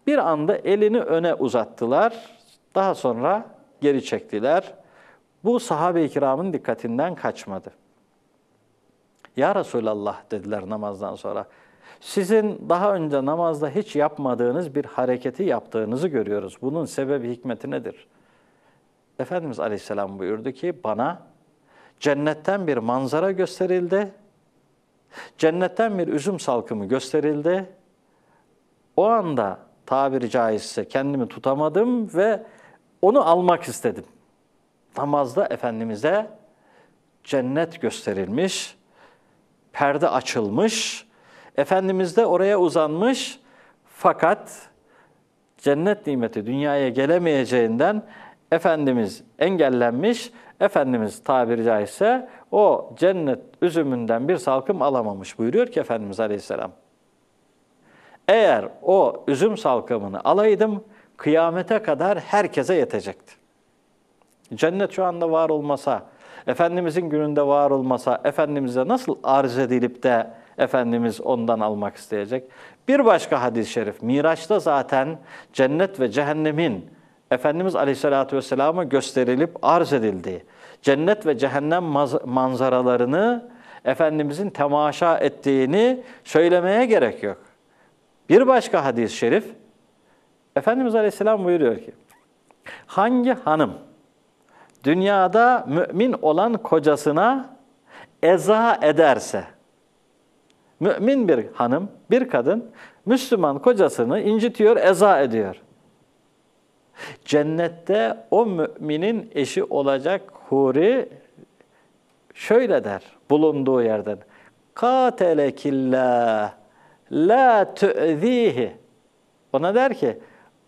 bir anda elini öne uzattılar, daha sonra geri çektiler. Bu sahabe-i kiramın dikkatinden kaçmadı. Ya Resulallah dediler namazdan sonra. Sizin daha önce namazda hiç yapmadığınız bir hareketi yaptığınızı görüyoruz. Bunun sebebi hikmeti nedir? Efendimiz Aleyhisselam buyurdu ki bana cennetten bir manzara gösterildi. Cennetten bir üzüm salkımı gösterildi. O anda tabiri caizse kendimi tutamadım ve onu almak istedim. Namazda Efendimiz'e cennet gösterilmiş, perde açılmış. Efendimiz de oraya uzanmış fakat cennet nimeti dünyaya gelemeyeceğinden Efendimiz engellenmiş. Efendimiz tabiri caizse o cennet üzümünden bir salkım alamamış buyuruyor ki Efendimiz Aleyhisselam. Eğer o üzüm salkımını alaydım kıyamete kadar herkese yetecekti. Cennet şu anda var olmasa, Efendimizin gününde var olmasa Efendimiz'e nasıl arz edilip de Efendimiz ondan almak isteyecek? Bir başka hadis-i şerif, Miraç'ta zaten cennet ve cehennemin Efendimiz Aleyhisselatü Vesselam'a gösterilip arz edildiği, cennet ve cehennem manzaralarını Efendimizin temaşa ettiğini söylemeye gerek yok. Bir başka hadis-i şerif, Efendimiz Aleyhisselam buyuruyor ki, hangi hanım dünyada mümin olan kocasına eza ederse, mümin bir hanım, bir kadın, Müslüman kocasını incitiyor, eza ediyor. Cennette o müminin eşi olacak huri şöyle der bulunduğu yerden. Katelekillah la tu'zihi. Ona der ki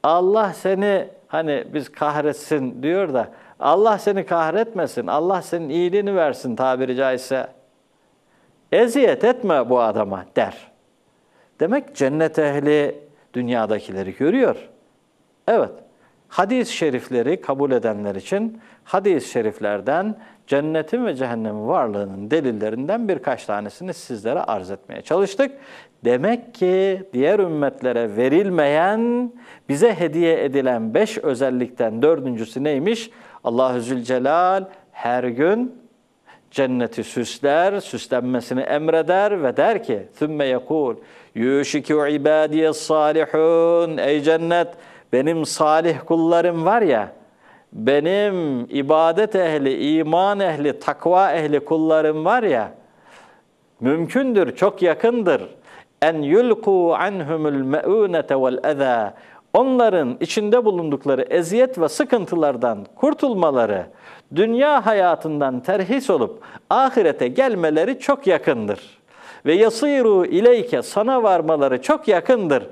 Allah seni hani biz kahretsin diyor da Allah seni kahretmesin, Allah senin iyiliğini versin tabiri caizse. Eziyet etme bu adama der. Demek cennet ehli dünyadakileri görüyor. Evet, hadis-i şerifleri kabul edenler için hadis-i şeriflerden cennetin ve cehennemin varlığının delillerinden birkaç tanesini sizlere arz etmeye çalıştık. Demek ki diğer ümmetlere verilmeyen, bize hediye edilen beş özellikten dördüncüsü neymiş? Allahü Zülcelal her gün cenneti süsler, süslenmesini emreder ve der ki ثُمَّ يَقُولُ يُشِكُ عِبَادِيَ الصَّالِحُونَ Ey cennet benim salih kullarım var ya benim ibadet ehli, iman ehli, takva ehli kullarım var ya mümkündür, çok yakındır. En yulku anhumul meunete vel eza onların içinde bulundukları eziyet ve sıkıntılardan kurtulmaları, dünya hayatından terhis olup ahirete gelmeleri çok yakındır. Ve yasiru ileyke sana varmaları çok yakındır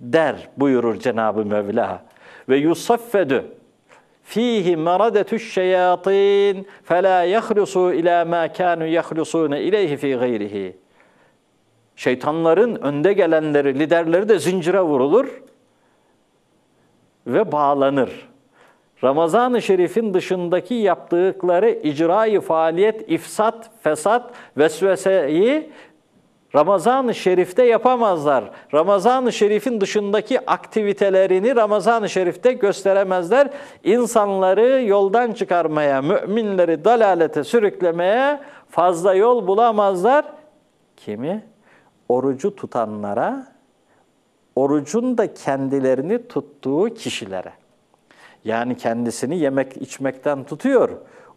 der buyurur Cenab-ı Mevla. Ve yusaffedü fihi meradetü şeyatin fela yahlusu ila ma kanu yahlusuna ileyhi fi gayrihi. Şeytanların önde gelenleri, liderleri de zincire vurulur ve bağlanır. Ramazan-ı Şerif'in dışındaki yaptıkları icrayı faaliyet, ifsat, fesat, vesveseyi Ramazan-ı Şerif'te yapamazlar. Ramazan-ı Şerif'in dışındaki aktivitelerini Ramazan-ı Şerif'te gösteremezler. İnsanları yoldan çıkarmaya, müminleri dalalete sürüklemeye fazla yol bulamazlar. Kimi? Orucu tutanlara orucun da kendilerini tuttuğu kişilere. Yani kendisini yemek içmekten tutuyor.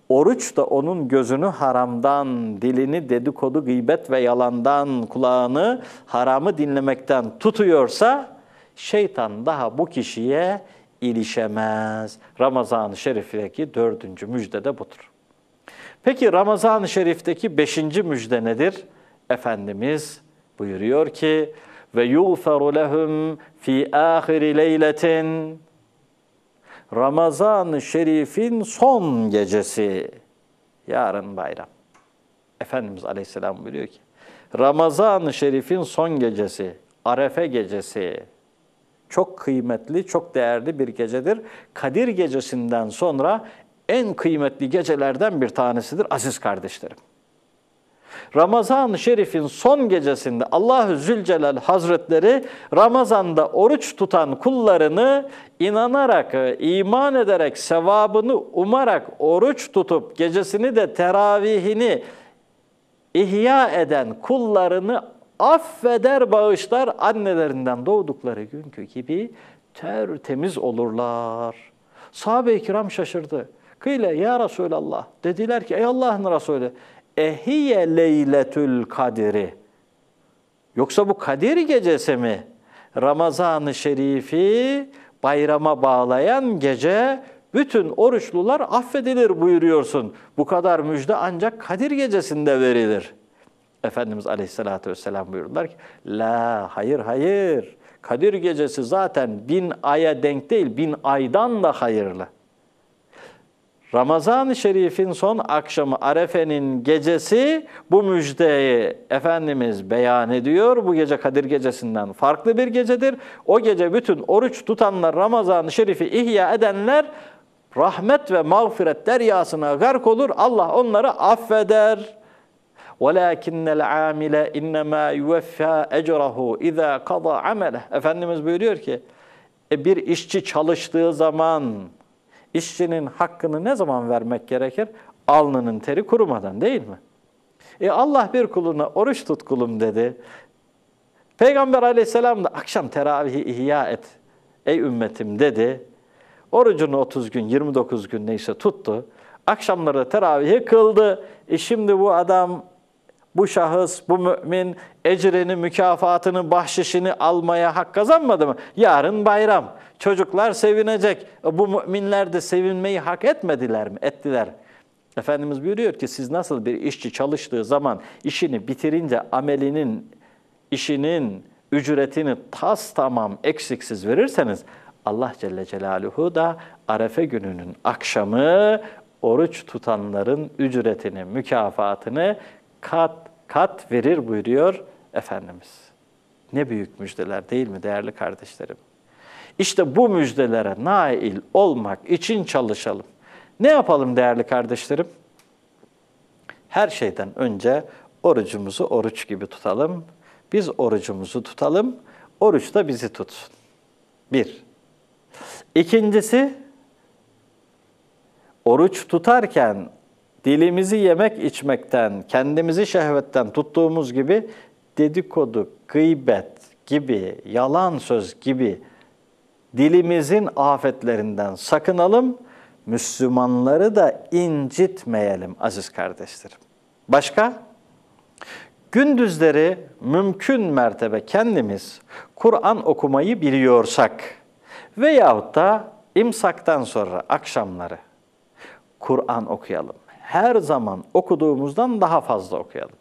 Oruç da onun gözünü haramdan, dilini dedikodu, gıybet ve yalandan, kulağını haramı dinlemekten tutuyorsa şeytan daha bu kişiye ilişemez. Ramazan-ı Şerif'teki dördüncü müjde de budur. Peki Ramazan-ı Şerif'teki beşinci müjde nedir? Efendimiz buyuruyor ki ve yuğferu lehum fi ahiri leyletin Ramazan-ı Şerif'in son gecesi yarın bayram. Efendimiz Aleyhisselam buyuruyor ki Ramazan-ı Şerif'in son gecesi, Arefe gecesi çok kıymetli, çok değerli bir gecedir. Kadir gecesinden sonra en kıymetli gecelerden bir tanesidir aziz kardeşlerim. Ramazan-ı Şerif'in son gecesinde Allahü Zülcelal Hazretleri Ramazan'da oruç tutan kullarını inanarak, iman ederek, sevabını umarak oruç tutup gecesini de teravihini ihya eden kullarını affeder, bağışlar annelerinden doğdukları günkü gibi tertemiz olurlar. Sahabe-i kiram şaşırdı. Kıyle ya Resulallah dediler ki ey Allah'ın Resulü Ehiye leyletül kadiri. Yoksa bu Kadir gecesi mi? Ramazan-ı Şerif'i bayrama bağlayan gece bütün oruçlular affedilir buyuruyorsun. Bu kadar müjde ancak Kadir gecesinde verilir. Efendimiz Aleyhisselatü Vesselam buyurdular ki, La hayır hayır, Kadir gecesi zaten bin aya denk değil, bin aydan da hayırlı. Ramazan-ı Şerif'in son akşamı Arefe'nin gecesi bu müjdeyi Efendimiz beyan ediyor. Bu gece Kadir gecesinden farklı bir gecedir. O gece bütün oruç tutanlar Ramazan-ı Şerif'i ihya edenler rahmet ve mağfiret deryasına gark olur. Allah onları affeder. وَلَاكِنَّ الْعَامِلَ اِنَّمَا يُوَفَّى اَجْرَهُ اِذَا قَضَى عَمَلَهُ Efendimiz buyuruyor ki, e, bir işçi çalıştığı zaman İşçinin hakkını ne zaman vermek gerekir? Alnının teri kurumadan değil mi? E Allah bir kuluna oruç tut kulum dedi. Peygamber aleyhisselam da akşam teravihi ihya et ey ümmetim dedi. Orucunu 30 gün 29 gün neyse tuttu. Akşamları teravihi kıldı. E şimdi bu adam bu şahıs, bu mümin ecrini, mükafatını, bahşişini almaya hak kazanmadı mı? Yarın bayram. Çocuklar sevinecek. E, bu müminler de sevinmeyi hak etmediler mi? Ettiler. Efendimiz buyuruyor ki siz nasıl bir işçi çalıştığı zaman işini bitirince amelinin, işinin ücretini tas tamam eksiksiz verirseniz Allah Celle Celaluhu da Arefe gününün akşamı oruç tutanların ücretini, mükafatını kat kat verir buyuruyor Efendimiz. Ne büyük müjdeler değil mi değerli kardeşlerim? İşte bu müjdelere nail olmak için çalışalım. Ne yapalım değerli kardeşlerim? Her şeyden önce orucumuzu oruç gibi tutalım. Biz orucumuzu tutalım, oruç da bizi tutsun. Bir. İkincisi, oruç tutarken dilimizi yemek içmekten, kendimizi şehvetten tuttuğumuz gibi dedikodu, gıybet gibi, yalan söz gibi dilimizin afetlerinden sakınalım, Müslümanları da incitmeyelim aziz kardeşlerim. Başka? Gündüzleri mümkün mertebe kendimiz Kur'an okumayı biliyorsak veyahut da imsaktan sonra akşamları Kur'an okuyalım. Her zaman okuduğumuzdan daha fazla okuyalım.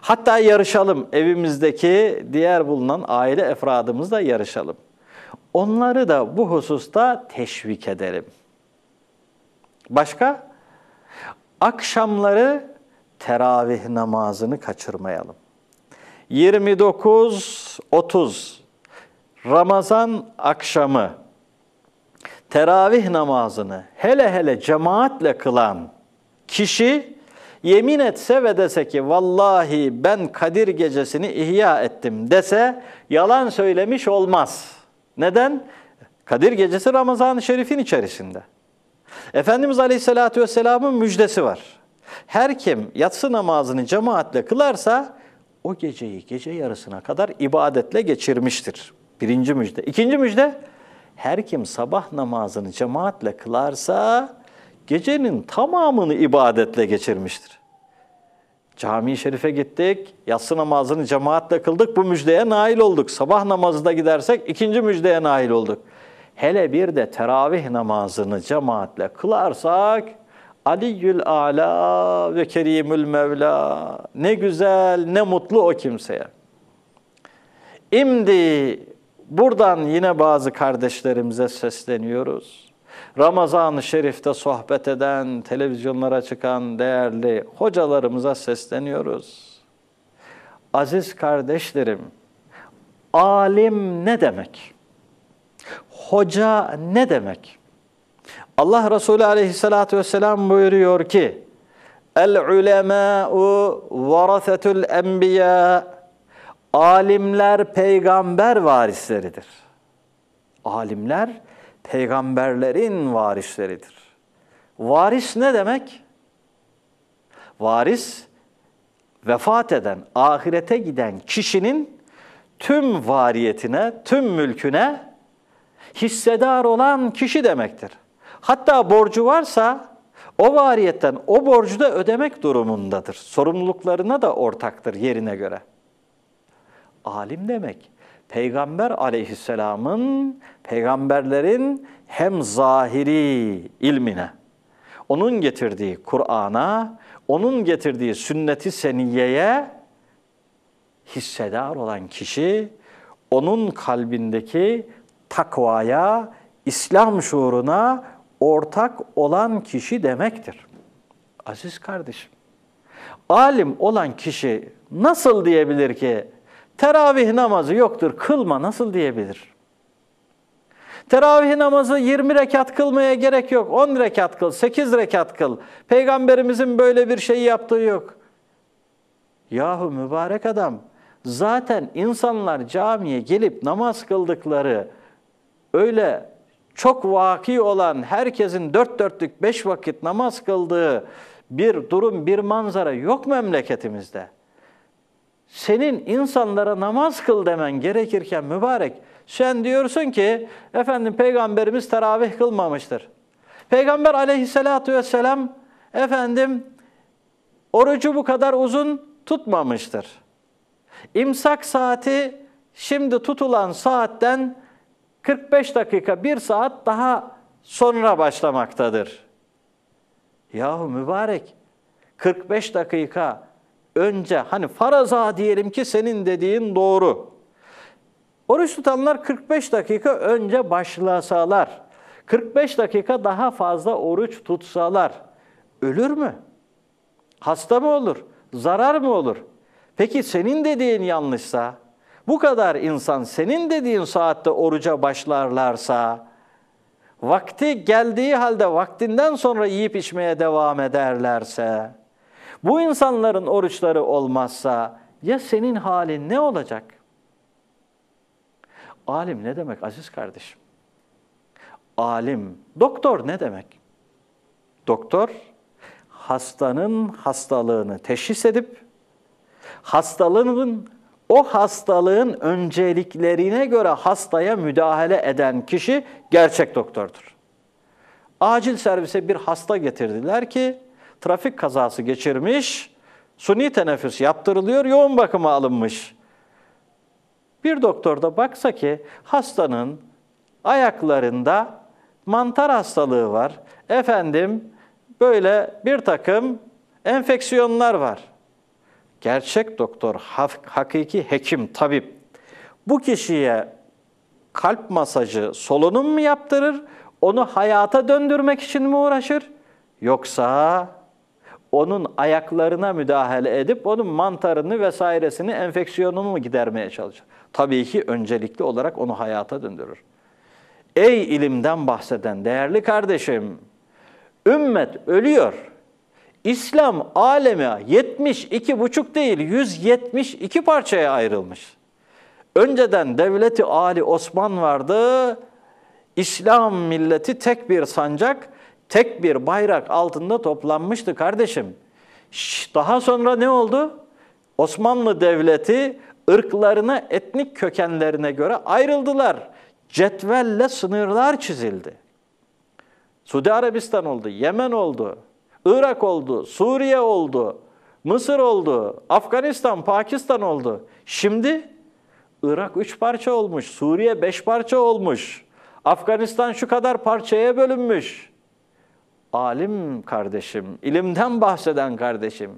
Hatta yarışalım evimizdeki diğer bulunan aile efradımızla yarışalım. Onları da bu hususta teşvik ederim. Başka? Akşamları teravih namazını kaçırmayalım. 29-30 Ramazan akşamı teravih namazını hele hele cemaatle kılan kişi yemin etse ve dese ki vallahi ben Kadir gecesini ihya ettim dese yalan söylemiş olmaz.'' Neden? Kadir gecesi Ramazan-ı Şerif'in içerisinde. Efendimiz Aleyhisselatü Vesselam'ın müjdesi var. Her kim yatsı namazını cemaatle kılarsa o geceyi gece yarısına kadar ibadetle geçirmiştir. Birinci müjde. İkinci müjde, her kim sabah namazını cemaatle kılarsa gecenin tamamını ibadetle geçirmiştir. Cami-i Şerif'e gittik, yatsı namazını cemaatle kıldık, bu müjdeye nail olduk. Sabah namazı gidersek ikinci müjdeye nail olduk. Hele bir de teravih namazını cemaatle kılarsak, Aliyyül Ala ve Kerimül Mevla, ne güzel, ne mutlu o kimseye. Şimdi buradan yine bazı kardeşlerimize sesleniyoruz. Ramazan-ı Şerif'te sohbet eden, televizyonlara çıkan değerli hocalarımıza sesleniyoruz. Aziz kardeşlerim, alim ne demek? Hoca ne demek? Allah Resulü aleyhissalatü vesselam buyuruyor ki, El-ulemâ'u varasetül enbiyâ Alimler peygamber varisleridir. Alimler peygamberlerin varisleridir. Varis ne demek? Varis vefat eden, ahirete giden kişinin tüm variyetine, tüm mülküne hissedar olan kişi demektir. Hatta borcu varsa o variyetten o borcu da ödemek durumundadır. Sorumluluklarına da ortaktır yerine göre. Alim demek, Peygamber aleyhisselamın, peygamberlerin hem zahiri ilmine, onun getirdiği Kur'an'a, onun getirdiği sünneti seniyeye hissedar olan kişi, onun kalbindeki takvaya, İslam şuuruna ortak olan kişi demektir. Aziz kardeşim, alim olan kişi nasıl diyebilir ki Teravih namazı yoktur, kılma nasıl diyebilir? Teravih namazı 20 rekat kılmaya gerek yok. 10 rekat kıl, 8 rekat kıl. Peygamberimizin böyle bir şeyi yaptığı yok. Yahu mübarek adam, zaten insanlar camiye gelip namaz kıldıkları öyle çok vaki olan herkesin dört dörtlük beş vakit namaz kıldığı bir durum, bir manzara yok memleketimizde senin insanlara namaz kıl demen gerekirken mübarek sen diyorsun ki efendim peygamberimiz teravih kılmamıştır. Peygamber aleyhissalatu vesselam efendim orucu bu kadar uzun tutmamıştır. İmsak saati şimdi tutulan saatten 45 dakika, bir saat daha sonra başlamaktadır. Yahu mübarek 45 dakika önce hani faraza diyelim ki senin dediğin doğru. Oruç tutanlar 45 dakika önce başlasalar, 45 dakika daha fazla oruç tutsalar ölür mü? Hasta mı olur? Zarar mı olur? Peki senin dediğin yanlışsa, bu kadar insan senin dediğin saatte oruca başlarlarsa, vakti geldiği halde vaktinden sonra yiyip içmeye devam ederlerse, bu insanların oruçları olmazsa ya senin halin ne olacak? Alim ne demek aziz kardeşim? Alim, doktor ne demek? Doktor, hastanın hastalığını teşhis edip, hastalığın, o hastalığın önceliklerine göre hastaya müdahale eden kişi gerçek doktordur. Acil servise bir hasta getirdiler ki, trafik kazası geçirmiş, suni teneffüs yaptırılıyor, yoğun bakıma alınmış. Bir doktor da baksa ki hastanın ayaklarında mantar hastalığı var. Efendim böyle bir takım enfeksiyonlar var. Gerçek doktor, hakiki hekim, tabip bu kişiye kalp masajı, solunum mu yaptırır? Onu hayata döndürmek için mi uğraşır? Yoksa onun ayaklarına müdahale edip onun mantarını vesairesini, enfeksiyonunu mu gidermeye çalışır? Tabii ki öncelikli olarak onu hayata döndürür. Ey ilimden bahseden değerli kardeşim, ümmet ölüyor. İslam alemi 72 buçuk değil 172 parçaya ayrılmış. Önceden devleti Ali Osman vardı. İslam milleti tek bir sancak tek bir bayrak altında toplanmıştı kardeşim. daha sonra ne oldu? Osmanlı Devleti ırklarına, etnik kökenlerine göre ayrıldılar. Cetvelle sınırlar çizildi. Suudi Arabistan oldu, Yemen oldu, Irak oldu, Suriye oldu, Mısır oldu, Afganistan, Pakistan oldu. Şimdi Irak üç parça olmuş, Suriye beş parça olmuş, Afganistan şu kadar parçaya bölünmüş alim kardeşim, ilimden bahseden kardeşim,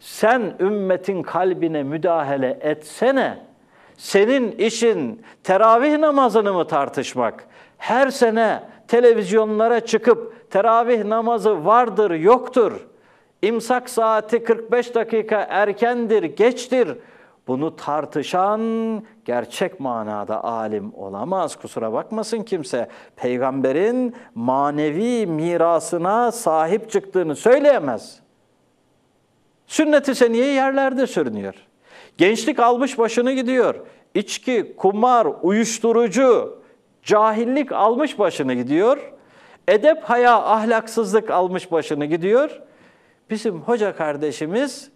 sen ümmetin kalbine müdahale etsene. Senin işin teravih namazını mı tartışmak? Her sene televizyonlara çıkıp teravih namazı vardır, yoktur. İmsak saati 45 dakika erkendir, geçtir bunu tartışan gerçek manada alim olamaz. Kusura bakmasın kimse. Peygamberin manevi mirasına sahip çıktığını söyleyemez. Sünnet-i niye yerlerde sürünüyor. Gençlik almış başını gidiyor. İçki, kumar, uyuşturucu, cahillik almış başını gidiyor. Edep haya, ahlaksızlık almış başını gidiyor. Bizim hoca kardeşimiz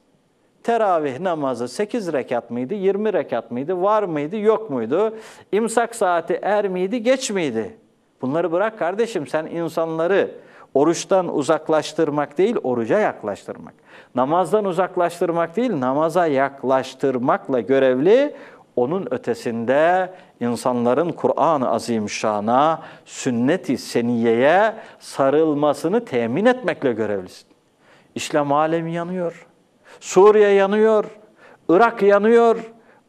teravih namazı 8 rekat mıydı, 20 rekat mıydı, var mıydı, yok muydu? İmsak saati er miydi, geç miydi? Bunları bırak kardeşim sen insanları oruçtan uzaklaştırmak değil, oruca yaklaştırmak. Namazdan uzaklaştırmak değil, namaza yaklaştırmakla görevli onun ötesinde insanların Kur'an-ı Azimşan'a, sünnet-i seniyeye sarılmasını temin etmekle görevlisin. İslam alemi yanıyor. Suriye yanıyor, Irak yanıyor,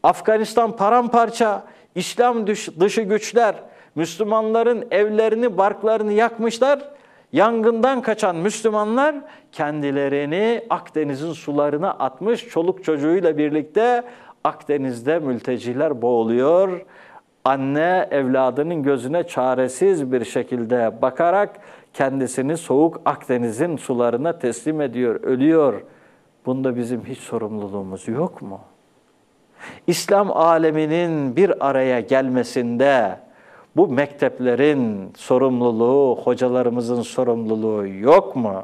Afganistan paramparça, İslam dışı güçler Müslümanların evlerini, barklarını yakmışlar. Yangından kaçan Müslümanlar kendilerini Akdeniz'in sularına atmış. Çoluk çocuğuyla birlikte Akdeniz'de mülteciler boğuluyor. Anne evladının gözüne çaresiz bir şekilde bakarak kendisini soğuk Akdeniz'in sularına teslim ediyor, ölüyor.'' Bunda bizim hiç sorumluluğumuz yok mu? İslam aleminin bir araya gelmesinde bu mekteplerin sorumluluğu, hocalarımızın sorumluluğu yok mu?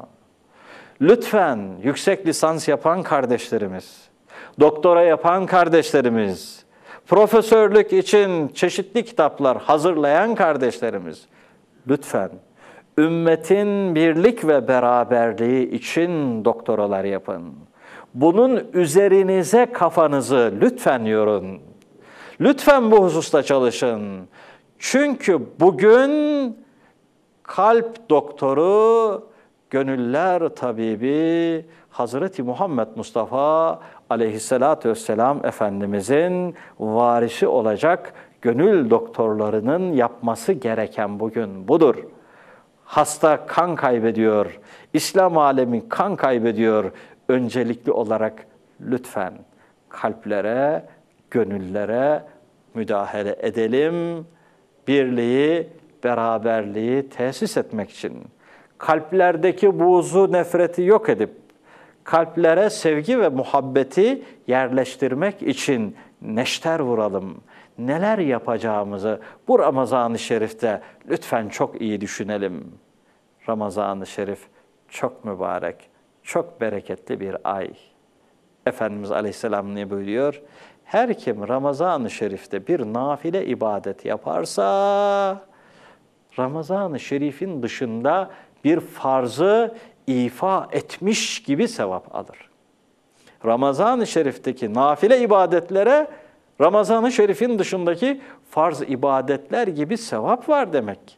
Lütfen yüksek lisans yapan kardeşlerimiz, doktora yapan kardeşlerimiz, profesörlük için çeşitli kitaplar hazırlayan kardeşlerimiz, lütfen ümmetin birlik ve beraberliği için doktoralar yapın. Bunun üzerinize kafanızı lütfen yorun. Lütfen bu hususta çalışın. Çünkü bugün kalp doktoru, gönüller tabibi Hazreti Muhammed Mustafa aleyhissalatü vesselam Efendimizin varisi olacak gönül doktorlarının yapması gereken bugün budur. Hasta kan kaybediyor, İslam alemi kan kaybediyor, öncelikli olarak lütfen kalplere, gönüllere müdahale edelim. Birliği, beraberliği tesis etmek için kalplerdeki buğzu, nefreti yok edip kalplere sevgi ve muhabbeti yerleştirmek için neşter vuralım. Neler yapacağımızı bu Ramazan-ı Şerif'te lütfen çok iyi düşünelim. Ramazan-ı Şerif çok mübarek çok bereketli bir ay. Efendimiz Aleyhisselam ne buyuruyor? Her kim Ramazan-ı Şerif'te bir nafile ibadet yaparsa, Ramazan-ı Şerif'in dışında bir farzı ifa etmiş gibi sevap alır. Ramazan-ı Şerif'teki nafile ibadetlere Ramazan-ı Şerif'in dışındaki farz ibadetler gibi sevap var demek.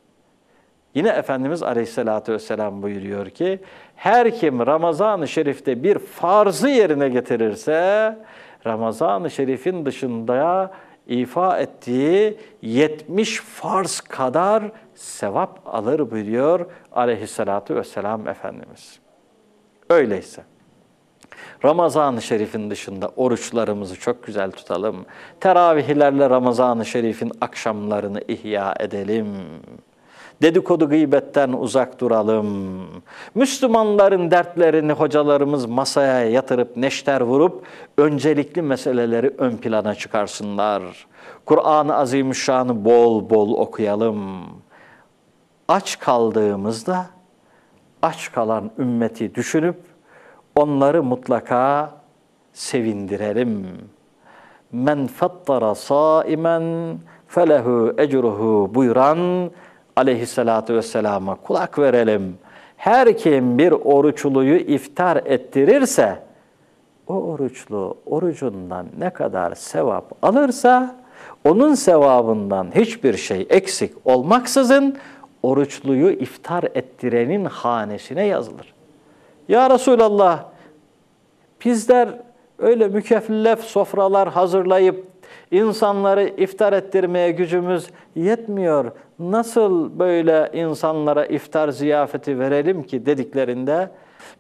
Yine Efendimiz Aleyhisselatü Vesselam buyuruyor ki, her kim Ramazan-ı Şerif'te bir farzı yerine getirirse, Ramazan-ı Şerif'in dışında ifa ettiği 70 farz kadar sevap alır buyuruyor aleyhissalatü vesselam Efendimiz. Öyleyse Ramazan-ı Şerif'in dışında oruçlarımızı çok güzel tutalım. Teravihlerle Ramazan-ı Şerif'in akşamlarını ihya edelim. Dedikodu gıybetten uzak duralım. Müslümanların dertlerini hocalarımız masaya yatırıp neşter vurup öncelikli meseleleri ön plana çıkarsınlar. Kur'an-ı Azimüşşan'ı bol bol okuyalım. Aç kaldığımızda aç kalan ümmeti düşünüp onları mutlaka sevindirelim. Men fattara saimen felehu ecruhu buyuran aleyhissalatü vesselama kulak verelim. Her kim bir oruçluyu iftar ettirirse, o oruçlu orucundan ne kadar sevap alırsa, onun sevabından hiçbir şey eksik olmaksızın oruçluyu iftar ettirenin hanesine yazılır. Ya Resulallah bizler öyle mükellef sofralar hazırlayıp insanları iftar ettirmeye gücümüz yetmiyor nasıl böyle insanlara iftar ziyafeti verelim ki dediklerinde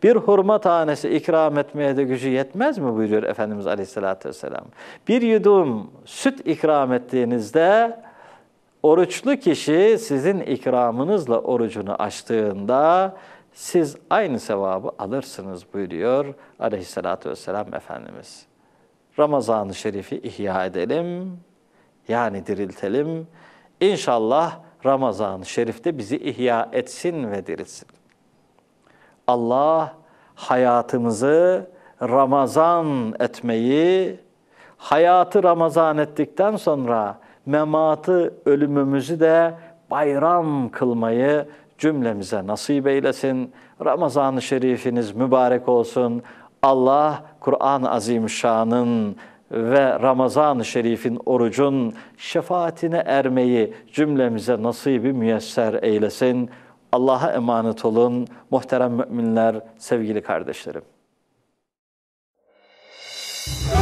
bir hurma tanesi ikram etmeye de gücü yetmez mi buyuruyor Efendimiz Aleyhisselatü Vesselam. Bir yudum süt ikram ettiğinizde oruçlu kişi sizin ikramınızla orucunu açtığında siz aynı sevabı alırsınız buyuruyor Aleyhisselatü Vesselam Efendimiz. Ramazan-ı Şerif'i ihya edelim, yani diriltelim. İnşallah Ramazan-ı Şerif'te bizi ihya etsin ve dirilsin. Allah hayatımızı Ramazan etmeyi, hayatı Ramazan ettikten sonra mematı, ölümümüzü de bayram kılmayı cümlemize nasip eylesin. Ramazan-ı Şerifiniz mübarek olsun. Allah Kur'an-ı Azimüşşan'ın ve Ramazan-ı Şerif'in orucun şefaatine ermeyi cümlemize nasibi müyesser eylesin. Allah'a emanet olun muhterem müminler, sevgili kardeşlerim.